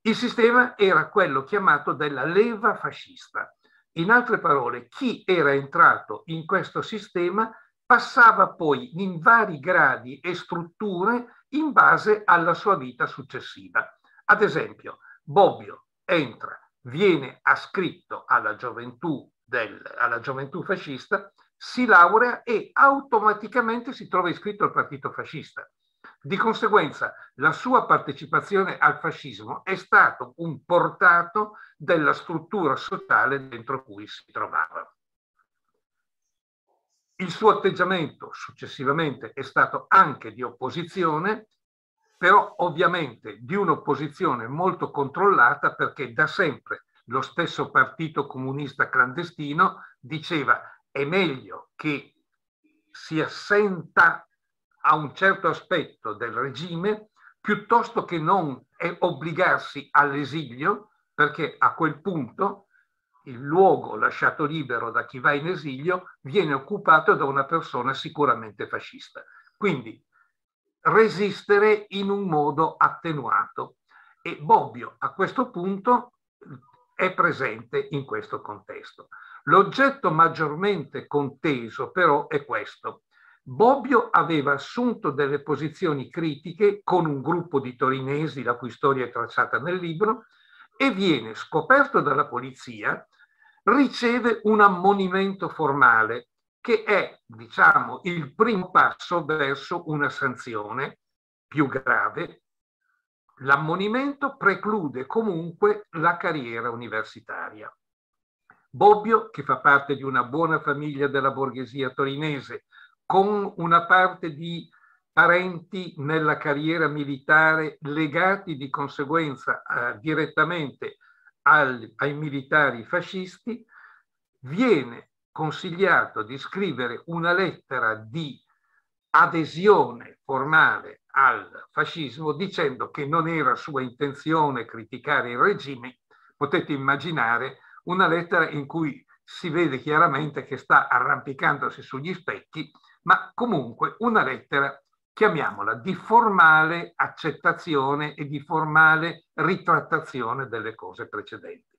Il sistema era quello chiamato della leva fascista, in altre parole, chi era entrato in questo sistema passava poi in vari gradi e strutture in base alla sua vita successiva. Ad esempio, Bobbio entra, viene ascritto alla gioventù, del, alla gioventù fascista, si laurea e automaticamente si trova iscritto al partito fascista. Di conseguenza la sua partecipazione al fascismo è stato un portato della struttura sociale dentro cui si trovava. Il suo atteggiamento successivamente è stato anche di opposizione, però ovviamente di un'opposizione molto controllata perché da sempre lo stesso partito comunista clandestino diceva è meglio che si assenta a un certo aspetto del regime piuttosto che non obbligarsi all'esilio, perché a quel punto il luogo lasciato libero da chi va in esilio viene occupato da una persona sicuramente fascista. Quindi resistere in un modo attenuato. E Bobbio a questo punto è presente in questo contesto. L'oggetto maggiormente conteso però è questo. Bobbio aveva assunto delle posizioni critiche con un gruppo di torinesi, la cui storia è tracciata nel libro, e viene scoperto dalla polizia, riceve un ammonimento formale che è, diciamo, il primo passo verso una sanzione più grave. L'ammonimento preclude comunque la carriera universitaria. Bobbio, che fa parte di una buona famiglia della borghesia torinese, con una parte di parenti nella carriera militare legati di conseguenza eh, direttamente al, ai militari fascisti, viene consigliato di scrivere una lettera di adesione formale al fascismo dicendo che non era sua intenzione criticare il regime. Potete immaginare una lettera in cui si vede chiaramente che sta arrampicandosi sugli specchi ma comunque una lettera, chiamiamola, di formale accettazione e di formale ritrattazione delle cose precedenti.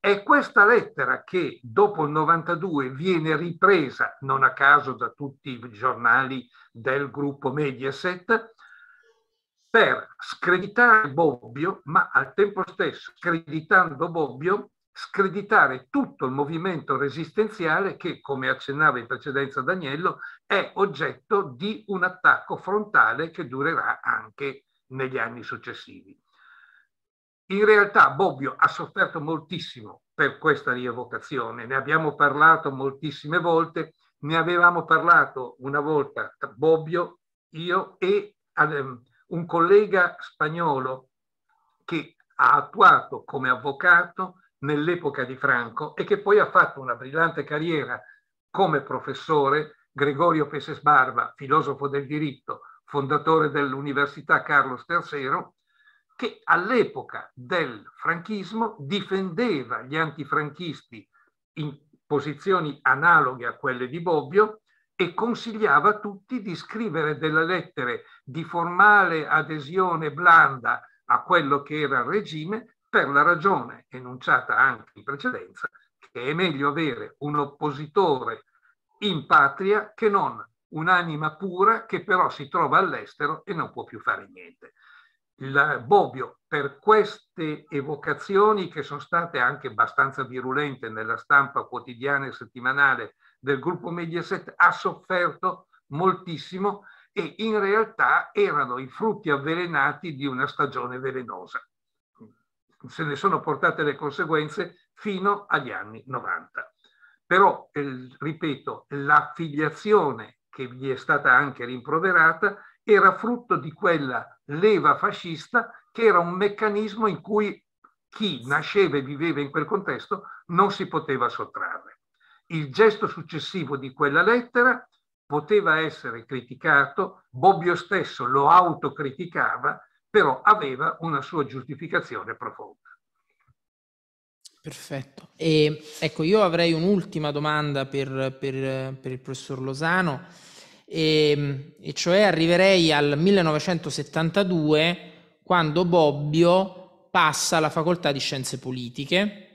È questa lettera che dopo il 92 viene ripresa, non a caso da tutti i giornali del gruppo Mediaset, per screditare Bobbio, ma al tempo stesso screditando Bobbio screditare tutto il movimento resistenziale che, come accennava in precedenza Daniello, è oggetto di un attacco frontale che durerà anche negli anni successivi. In realtà Bobbio ha sofferto moltissimo per questa rievocazione, ne abbiamo parlato moltissime volte, ne avevamo parlato una volta Bobbio, io e ehm, un collega spagnolo che ha attuato come avvocato nell'epoca di Franco e che poi ha fatto una brillante carriera come professore Gregorio Peses Barba, filosofo del diritto, fondatore dell'Università Carlo III, che all'epoca del franchismo difendeva gli antifranchisti in posizioni analoghe a quelle di Bobbio e consigliava a tutti di scrivere delle lettere di formale adesione blanda a quello che era il regime, per la ragione enunciata anche in precedenza, che è meglio avere un oppositore in patria che non un'anima pura che però si trova all'estero e non può più fare niente. Il Bobbio, per queste evocazioni che sono state anche abbastanza virulente nella stampa quotidiana e settimanale del gruppo Mediaset, ha sofferto moltissimo e in realtà erano i frutti avvelenati di una stagione velenosa se ne sono portate le conseguenze fino agli anni 90. Però, eh, ripeto, l'affiliazione che gli è stata anche rimproverata era frutto di quella leva fascista che era un meccanismo in cui chi nasceva e viveva in quel contesto non si poteva sottrarre. Il gesto successivo di quella lettera poteva essere criticato, Bobbio stesso lo autocriticava però aveva una sua giustificazione profonda. Perfetto. E, ecco, io avrei un'ultima domanda per, per, per il professor Losano, e, ehm, e, cioè arriverei al 1972 quando Bobbio passa alla facoltà di scienze politiche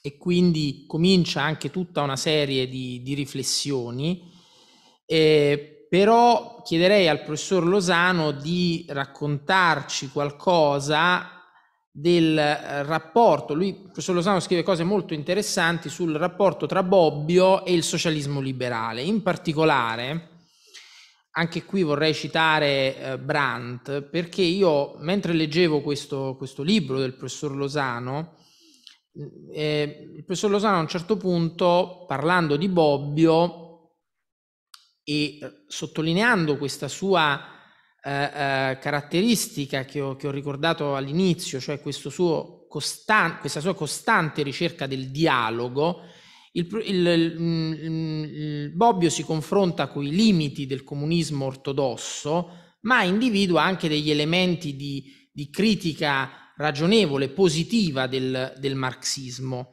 e quindi comincia anche tutta una serie di, di riflessioni. E, eh, però chiederei al professor Losano di raccontarci qualcosa del eh, rapporto, lui, il professor Losano scrive cose molto interessanti sul rapporto tra Bobbio e il socialismo liberale, in particolare anche qui vorrei citare eh, Brandt, perché io mentre leggevo questo, questo libro del professor Losano, mm, eh, il professor Losano a un certo punto, parlando di Bobbio, e eh, sottolineando questa sua eh, eh, caratteristica che ho, che ho, ricordato all'inizio, cioè suo costan- questa sua costante ricerca del dialogo, il, il, il, il, Bobbio si confronta con i limiti del comunismo ortodosso, ma individua anche degli elementi di, di critica ragionevole, positiva del, del marxismo.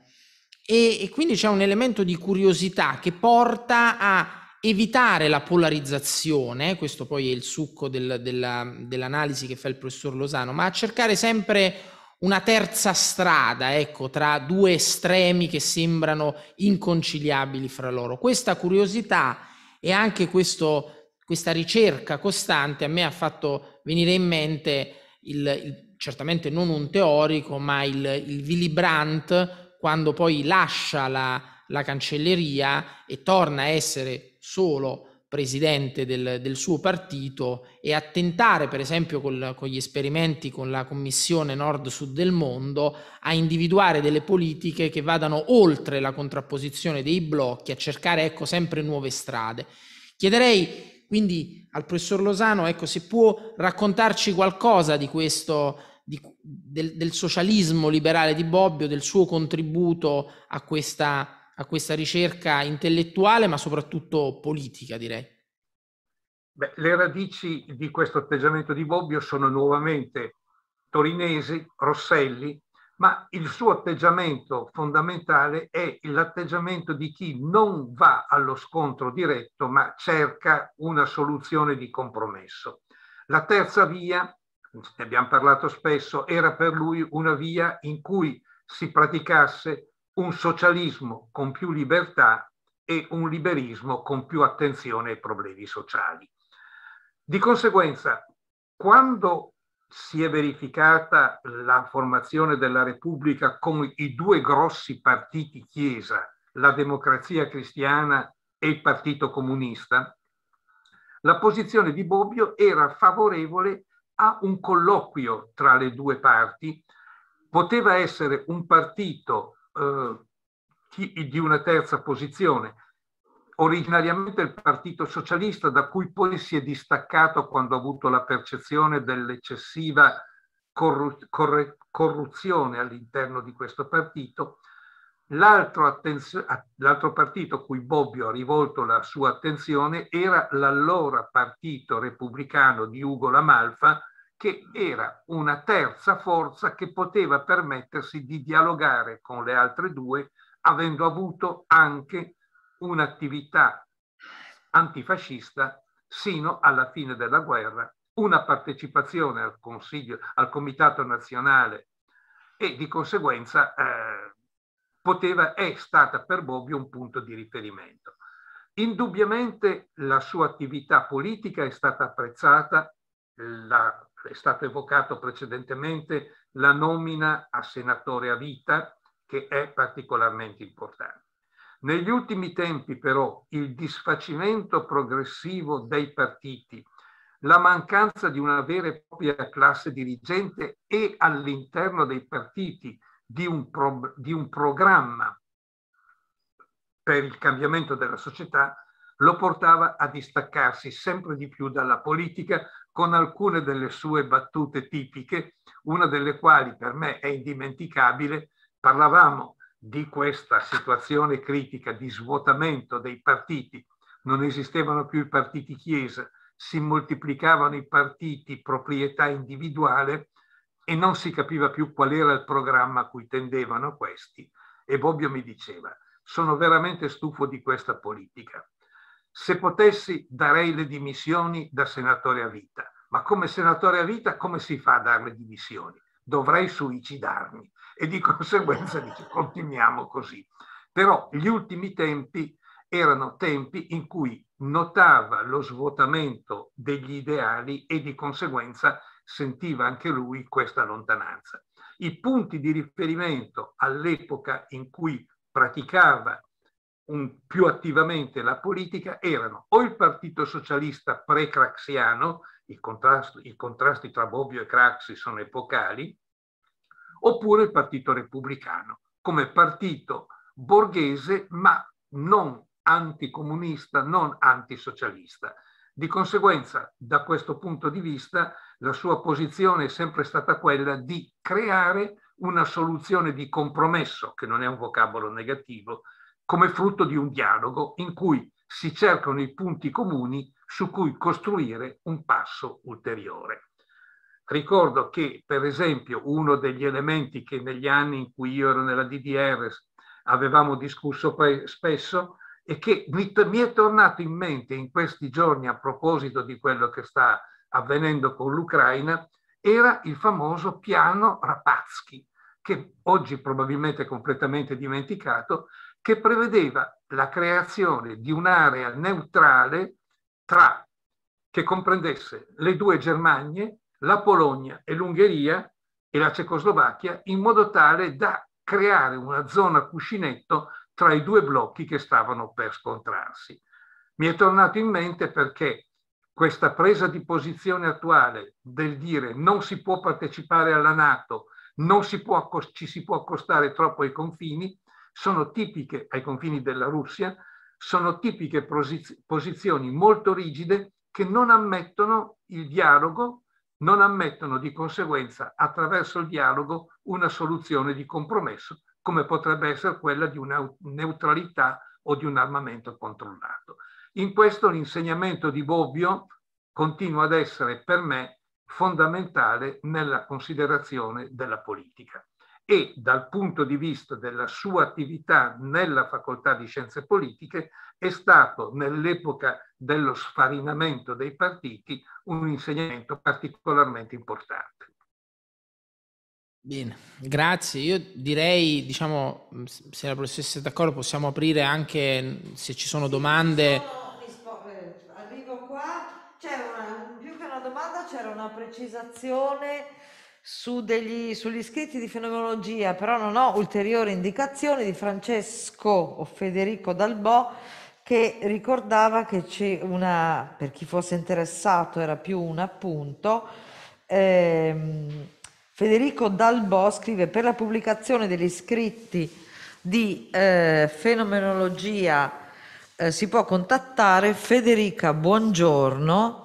E, e quindi c'è un elemento di curiosità che porta a evitare la polarizzazione, questo poi è il succo del, della, dell'analisi che fa il professor Losano, ma a cercare sempre una terza strada, ecco, tra due estremi che sembrano inconciliabili fra loro. Questa curiosità e anche questo, questa ricerca costante a me ha fatto venire in mente il, il, certamente non un teorico, ma il, il Willy Brandt quando poi lascia la, la cancelleria e torna a essere solo presidente del, del suo partito e a tentare, per esempio, col, con gli esperimenti con la Commissione Nord-Sud del mondo, a individuare delle politiche che vadano oltre la contrapposizione dei blocchi, a cercare ecco, sempre nuove strade. Chiederei quindi al professor Losano, ecco, se può raccontarci qualcosa di questo, di, del, del, socialismo liberale di Bobbio, del suo contributo a questa, a questa ricerca intellettuale, ma soprattutto politica, direi? Beh, le radici di questo atteggiamento di Bobbio sono nuovamente torinesi, Rosselli, ma il suo atteggiamento fondamentale è l'atteggiamento di chi non va allo scontro diretto, ma cerca una soluzione di compromesso. La terza via, ne abbiamo parlato spesso, era per lui una via in cui si praticasse un socialismo con più libertà e un liberismo con più attenzione ai problemi sociali. Di conseguenza, quando si è verificata la formazione della Repubblica con i due grossi partiti Chiesa, la Democrazia Cristiana e il Partito Comunista, la posizione di Bobbio era favorevole a un colloquio tra le due parti. Poteva essere un partito eh, di una terza posizione. Originariamente il Partito Socialista, da cui poi si è distaccato quando ha avuto la percezione dell'eccessiva corru- corre- corruzione all'interno di questo partito, L'altro, attenzio- l'altro, partito cui Bobbio ha rivolto la sua attenzione era l'allora partito repubblicano di Ugo Lamalfa, che era una terza forza che poteva permettersi di dialogare con le altre due, avendo avuto anche un'attività antifascista sino alla fine della guerra, una partecipazione al Consiglio, al Comitato Nazionale e di conseguenza eh, poteva, è stata per Bobbio un punto di riferimento. Indubbiamente la sua attività politica è stata apprezzata, la è stato evocato precedentemente, la nomina a senatore a vita, che è particolarmente importante. Negli ultimi tempi però il disfacimento progressivo dei partiti, la mancanza di una vera e propria classe dirigente e all'interno dei partiti di un, pro, di un programma per il cambiamento della società lo portava a distaccarsi sempre di più dalla politica con alcune delle sue battute tipiche, una delle quali per me è indimenticabile. Parlavamo di questa situazione critica di svuotamento dei partiti, non esistevano più i partiti chiesa, si moltiplicavano i partiti proprietà individuale e non si capiva più qual era il programma a cui tendevano questi. E Bobbio mi diceva, sono veramente stufo di questa politica. Se potessi darei le dimissioni da senatore a vita, ma come senatore a vita come si fa a dare le dimissioni? Dovrei suicidarmi e di conseguenza dice continuiamo così. Però gli ultimi tempi erano tempi in cui notava lo svuotamento degli ideali e di conseguenza sentiva anche lui questa lontananza. I punti di riferimento all'epoca in cui praticava un, più attivamente la politica erano o il Partito Socialista pre-craxiano, i, i contrasti tra Bobbio e Craxi sono epocali, oppure il Partito Repubblicano, come partito borghese ma non anticomunista, non antisocialista. Di conseguenza, da questo punto di vista, la sua posizione è sempre stata quella di creare una soluzione di compromesso, che non è un vocabolo negativo, come frutto di un dialogo in cui si cercano i punti comuni su cui costruire un passo ulteriore. Ricordo che, per esempio, uno degli elementi che negli anni in cui io ero nella DDR avevamo discusso spesso e che mi, è tornato in mente in questi giorni a proposito di quello che sta avvenendo con l'Ucraina, era il famoso piano Rapatsky, che oggi probabilmente è completamente dimenticato, che prevedeva la creazione di un'area neutrale tra, che comprendesse le due Germanie, la Polonia e l'Ungheria e la Cecoslovacchia, in modo tale da creare una zona cuscinetto tra i due blocchi che stavano per scontrarsi. Mi è tornato in mente perché questa presa di posizione attuale del dire non si può partecipare alla Nato, non si può, ci si può accostare troppo ai confini, sono tipiche ai confini della Russia, sono tipiche posizioni molto rigide che non ammettono il dialogo, non ammettono di conseguenza attraverso il dialogo una soluzione di compromesso come potrebbe essere quella di una neutralità o di un armamento controllato. In questo l'insegnamento di Bobbio continua ad essere per me fondamentale nella considerazione della politica e dal punto di vista della sua attività nella facoltà di scienze politiche è stato nell'epoca dello sfarinamento dei partiti un insegnamento particolarmente importante. Bene, grazie. Io direi, diciamo, mm, se la professoressa è d'accordo, possiamo aprire anche mm, se ci sono domande. No, arrivo qua, c'era una, più che una domanda, c'era una precisazione su degli, sugli scritti di fenomenologia, però non ho ulteriori indicazioni di Francesco o Federico Dalbo che ricordava che c'è una, per chi fosse interessato era più un appunto, ehm, Federico Dalbo scrive per la pubblicazione degli scritti di eh, fenomenologia eh, si può contattare Federica Buongiorno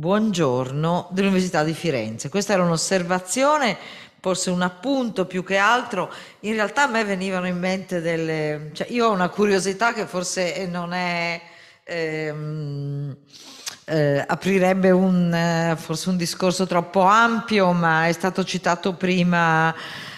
Buongiorno dell'Università di Firenze. Questa era un'osservazione, forse un appunto più che altro. In realtà a me venivano in mente delle... Cioè io ho una curiosità che forse non è... Ehm, eh, aprirebbe un, eh, forse un discorso troppo ampio, ma è stato citato prima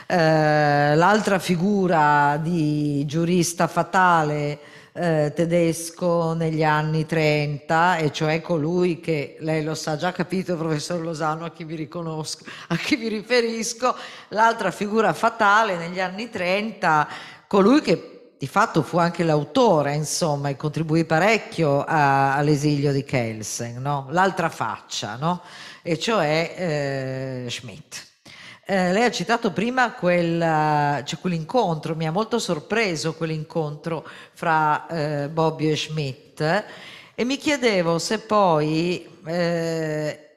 eh, l'altra figura di giurista fatale eh, tedesco negli anni 30, e cioè colui che, lei lo sa già capito, professor Losano, a chi mi riconosco, a chi mi riferisco, l'altra figura fatale negli anni 30, colui che di fatto fu anche l'autore, insomma, e contribuì parecchio a, all'esilio di Kelsen, no? l'altra faccia, no? e cioè eh, Schmidt. Eh, lei ha citato prima quel, eh, cioè, quell'incontro, mi ha molto sorpreso quell'incontro fra eh, Bobbio e Schmidt e mi chiedevo se poi eh,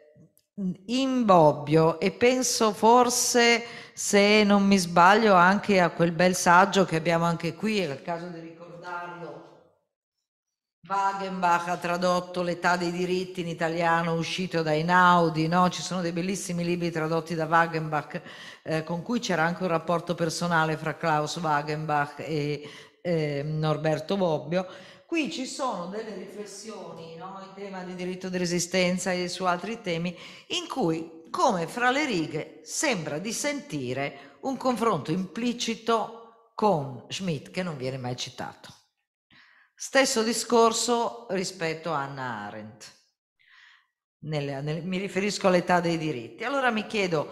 in Bobbio e penso forse se non mi sbaglio anche a quel bel saggio che abbiamo anche qui, è il caso di ricordare. Wagenbach ha tradotto L'età dei diritti in italiano uscito da Inaudi, no? ci sono dei bellissimi libri tradotti da Wagenbach eh, con cui c'era anche un rapporto personale fra Klaus Wagenbach e eh, Norberto Bobbio. Qui ci sono delle riflessioni no? in tema di diritto di resistenza e su altri temi in cui come fra le righe sembra di sentire un confronto implicito con Schmidt che non viene mai citato. Stesso discorso rispetto a Anna Arendt. Nel, nel, mi riferisco all'età dei diritti. Allora mi chiedo,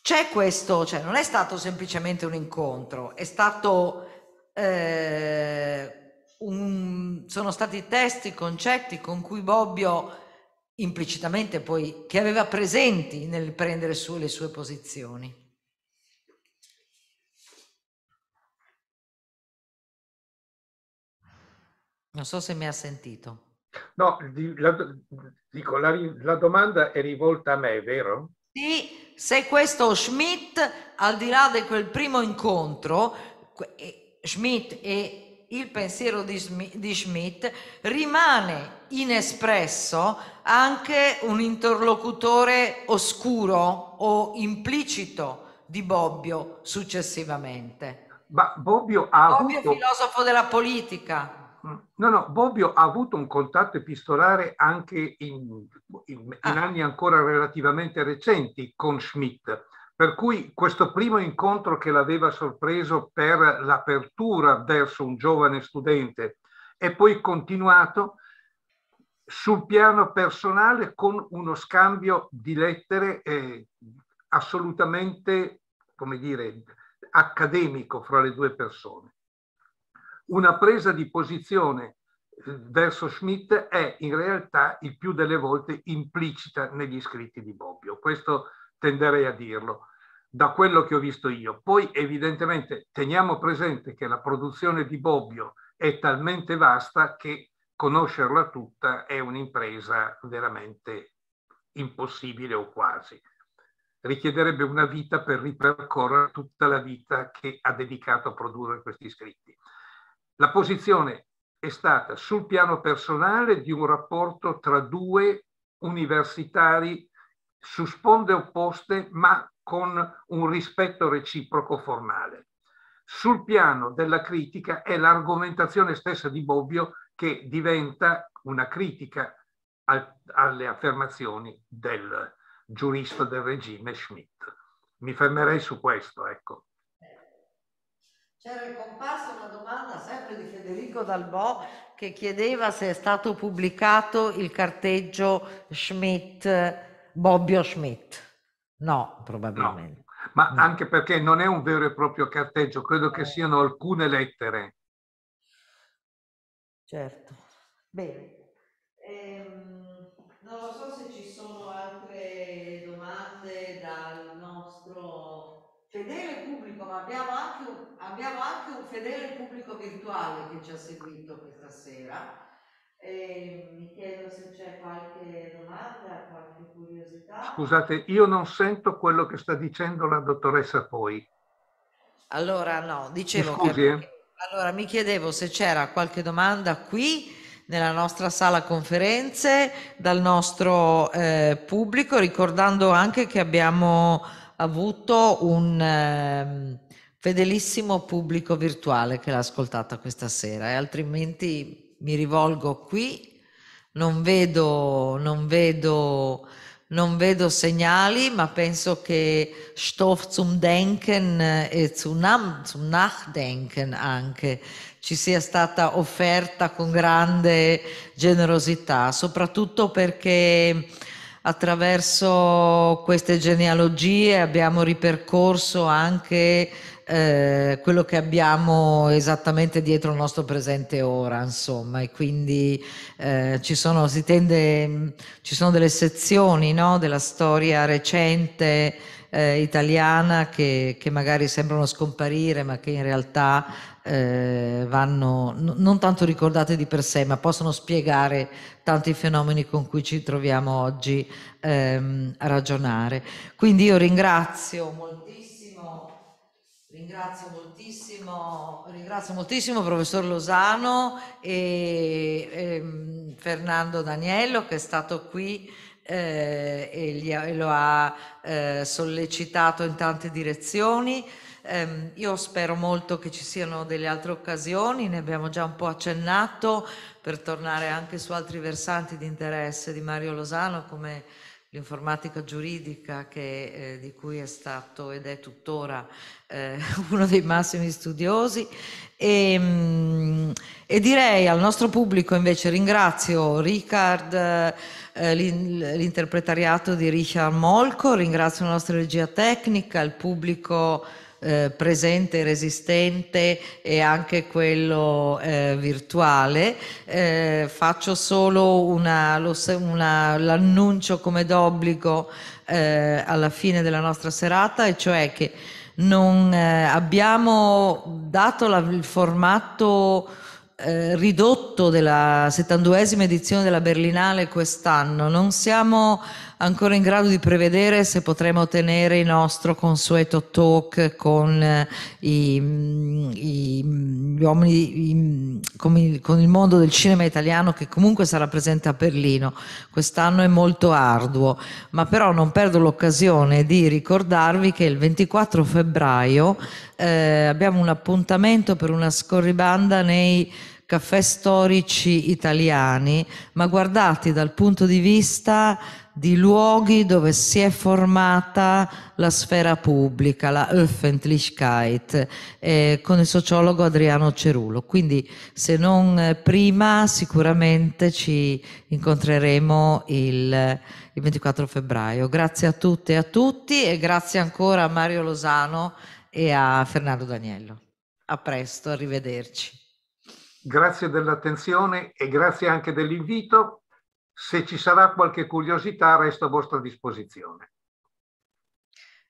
c'è questo, cioè non è stato semplicemente un incontro, è stato eh, un, sono stati testi, concetti con cui Bobbio implicitamente poi, che aveva presenti nel prendere su le sue posizioni. Non so se mi ha sentito. No, la, dico, la, la domanda è rivolta a me, vero? Sì, se questo Schmidt, al di là di quel primo incontro, eh, Schmidt e il pensiero di, di Schmidt, rimane inespresso anche un interlocutore oscuro o implicito di Bobbio successivamente. Ma Bobbio ha Bobbio avuto... filosofo della politica. Mm. No, no, Bobbio ha avuto un contatto epistolare anche in, in, in ah. anni ancora relativamente recenti con Schmidt, per cui questo primo incontro che l'aveva sorpreso per l'apertura verso un giovane studente è poi continuato sul piano personale con uno scambio di lettere eh, assolutamente, come dire, accademico fra le due persone una presa di posizione eh, verso Schmidt è in realtà il più delle volte implicita negli scritti di Bobbio. Questo tenderei a dirlo da quello che ho visto io. Poi evidentemente teniamo presente che la produzione di Bobbio è talmente vasta che conoscerla tutta è un'impresa veramente impossibile o quasi. Richiederebbe una vita per ripercorrere tutta la vita che ha dedicato a produrre questi scritti. La posizione è stata sul piano personale di un rapporto tra due universitari su sponde opposte ma con un rispetto reciproco formale. Sul piano della critica è l'argomentazione stessa di Bobbio che diventa una critica al, alle affermazioni del giurista del regime Schmidt. Mi fermerei su questo. Ecco. C'era il comparso una domanda sempre di Federico Dalbo che chiedeva se è stato pubblicato il carteggio Schmidt, Bobbio Schmidt. No, probabilmente. No, ma no. anche perché non è un vero e proprio carteggio, credo che eh. siano alcune lettere. Certo. Bene. Eh, abbiamo anche un fedele pubblico virtuale che ci ha seguito questa sera. E mi chiedo se c'è qualche domanda, qualche curiosità. Scusate, io non sento quello che sta dicendo la dottoressa poi. Allora, no, dicevo mi scusi, che... Eh? Allora, mi chiedevo se c'era qualche domanda qui nella nostra sala conferenze dal nostro eh, pubblico, ricordando anche che abbiamo avuto un... Eh, fedelissimo pubblico virtuale che l'ha ascoltata questa sera e altrimenti mi rivolgo qui, non vedo, non vedo, non vedo segnali, ma penso che Stoff zum Denken e eh, zum, zum Nachdenken anche ci sia stata offerta con grande generosità, soprattutto perché attraverso queste genealogie abbiamo ripercorso anche eh, quello che abbiamo esattamente dietro il nostro presente ora, insomma, e quindi eh, ci, sono, tende, ci, sono, delle sezioni no, della storia recente eh, italiana che, che, magari sembrano scomparire, ma che in realtà eh, vanno non tanto ricordate di per sé, ma possono spiegare tanti fenomeni con cui ci troviamo oggi ehm, a ragionare. Quindi io ringrazio molto Ringrazio moltissimo, ringrazio moltissimo professor Losano e, e ehm, Fernando Daniello che è stato qui eh, e, gli, e, lo ha eh, sollecitato in tante direzioni. Eh, io spero molto che ci siano delle altre occasioni, ne abbiamo già un po' accennato per tornare anche su altri versanti di interesse di Mario Losano come l'informatica giuridica che, eh, di cui è stato ed è tuttora eh, uno dei massimi studiosi e, ehm, e, direi al nostro pubblico invece ringrazio Ricard, eh, l'interpretariato di Richard Molko, ringrazio la nostra regia tecnica, il pubblico eh, presente resistente e anche quello eh, virtuale. Eh, faccio solo una, una, l'annuncio come d'obbligo eh, alla fine della nostra serata, e cioè che non eh, abbiamo dato la, il formato eh, ridotto della 72esima edizione della Berlinale quest'anno, non siamo ancora in grado di prevedere se potremo tenere il nostro consueto talk con eh, i, mm, i, mm, gli uomini, i, mm, con, il, con il mondo del cinema italiano che comunque sarà presente a Berlino. Quest'anno è molto arduo, ma però non perdo l'occasione di ricordarvi che il 24 febbraio eh, abbiamo un appuntamento per una scorribanda nei caffè storici italiani, ma guardati dal punto di vista di luoghi dove si è formata la sfera pubblica, la Öffentlichkeit, eh, con il sociologo Adriano Cerulo. Quindi se non eh, prima sicuramente ci incontreremo il, il 24 febbraio. Grazie a tutte e a tutti e grazie ancora a Mario Losano e a Fernando Daniello. A presto, arrivederci. Grazie dell'attenzione e grazie anche dell'invito. Se ci sarà qualche curiosità resto a vostra disposizione.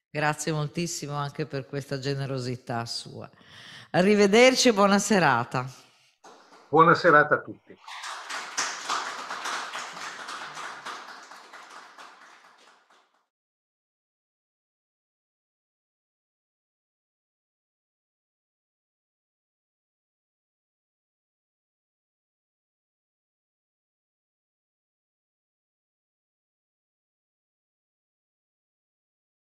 Grazie moltissimo anche per questa generosità sua. Arrivederci e buona serata. Buona serata a tutti.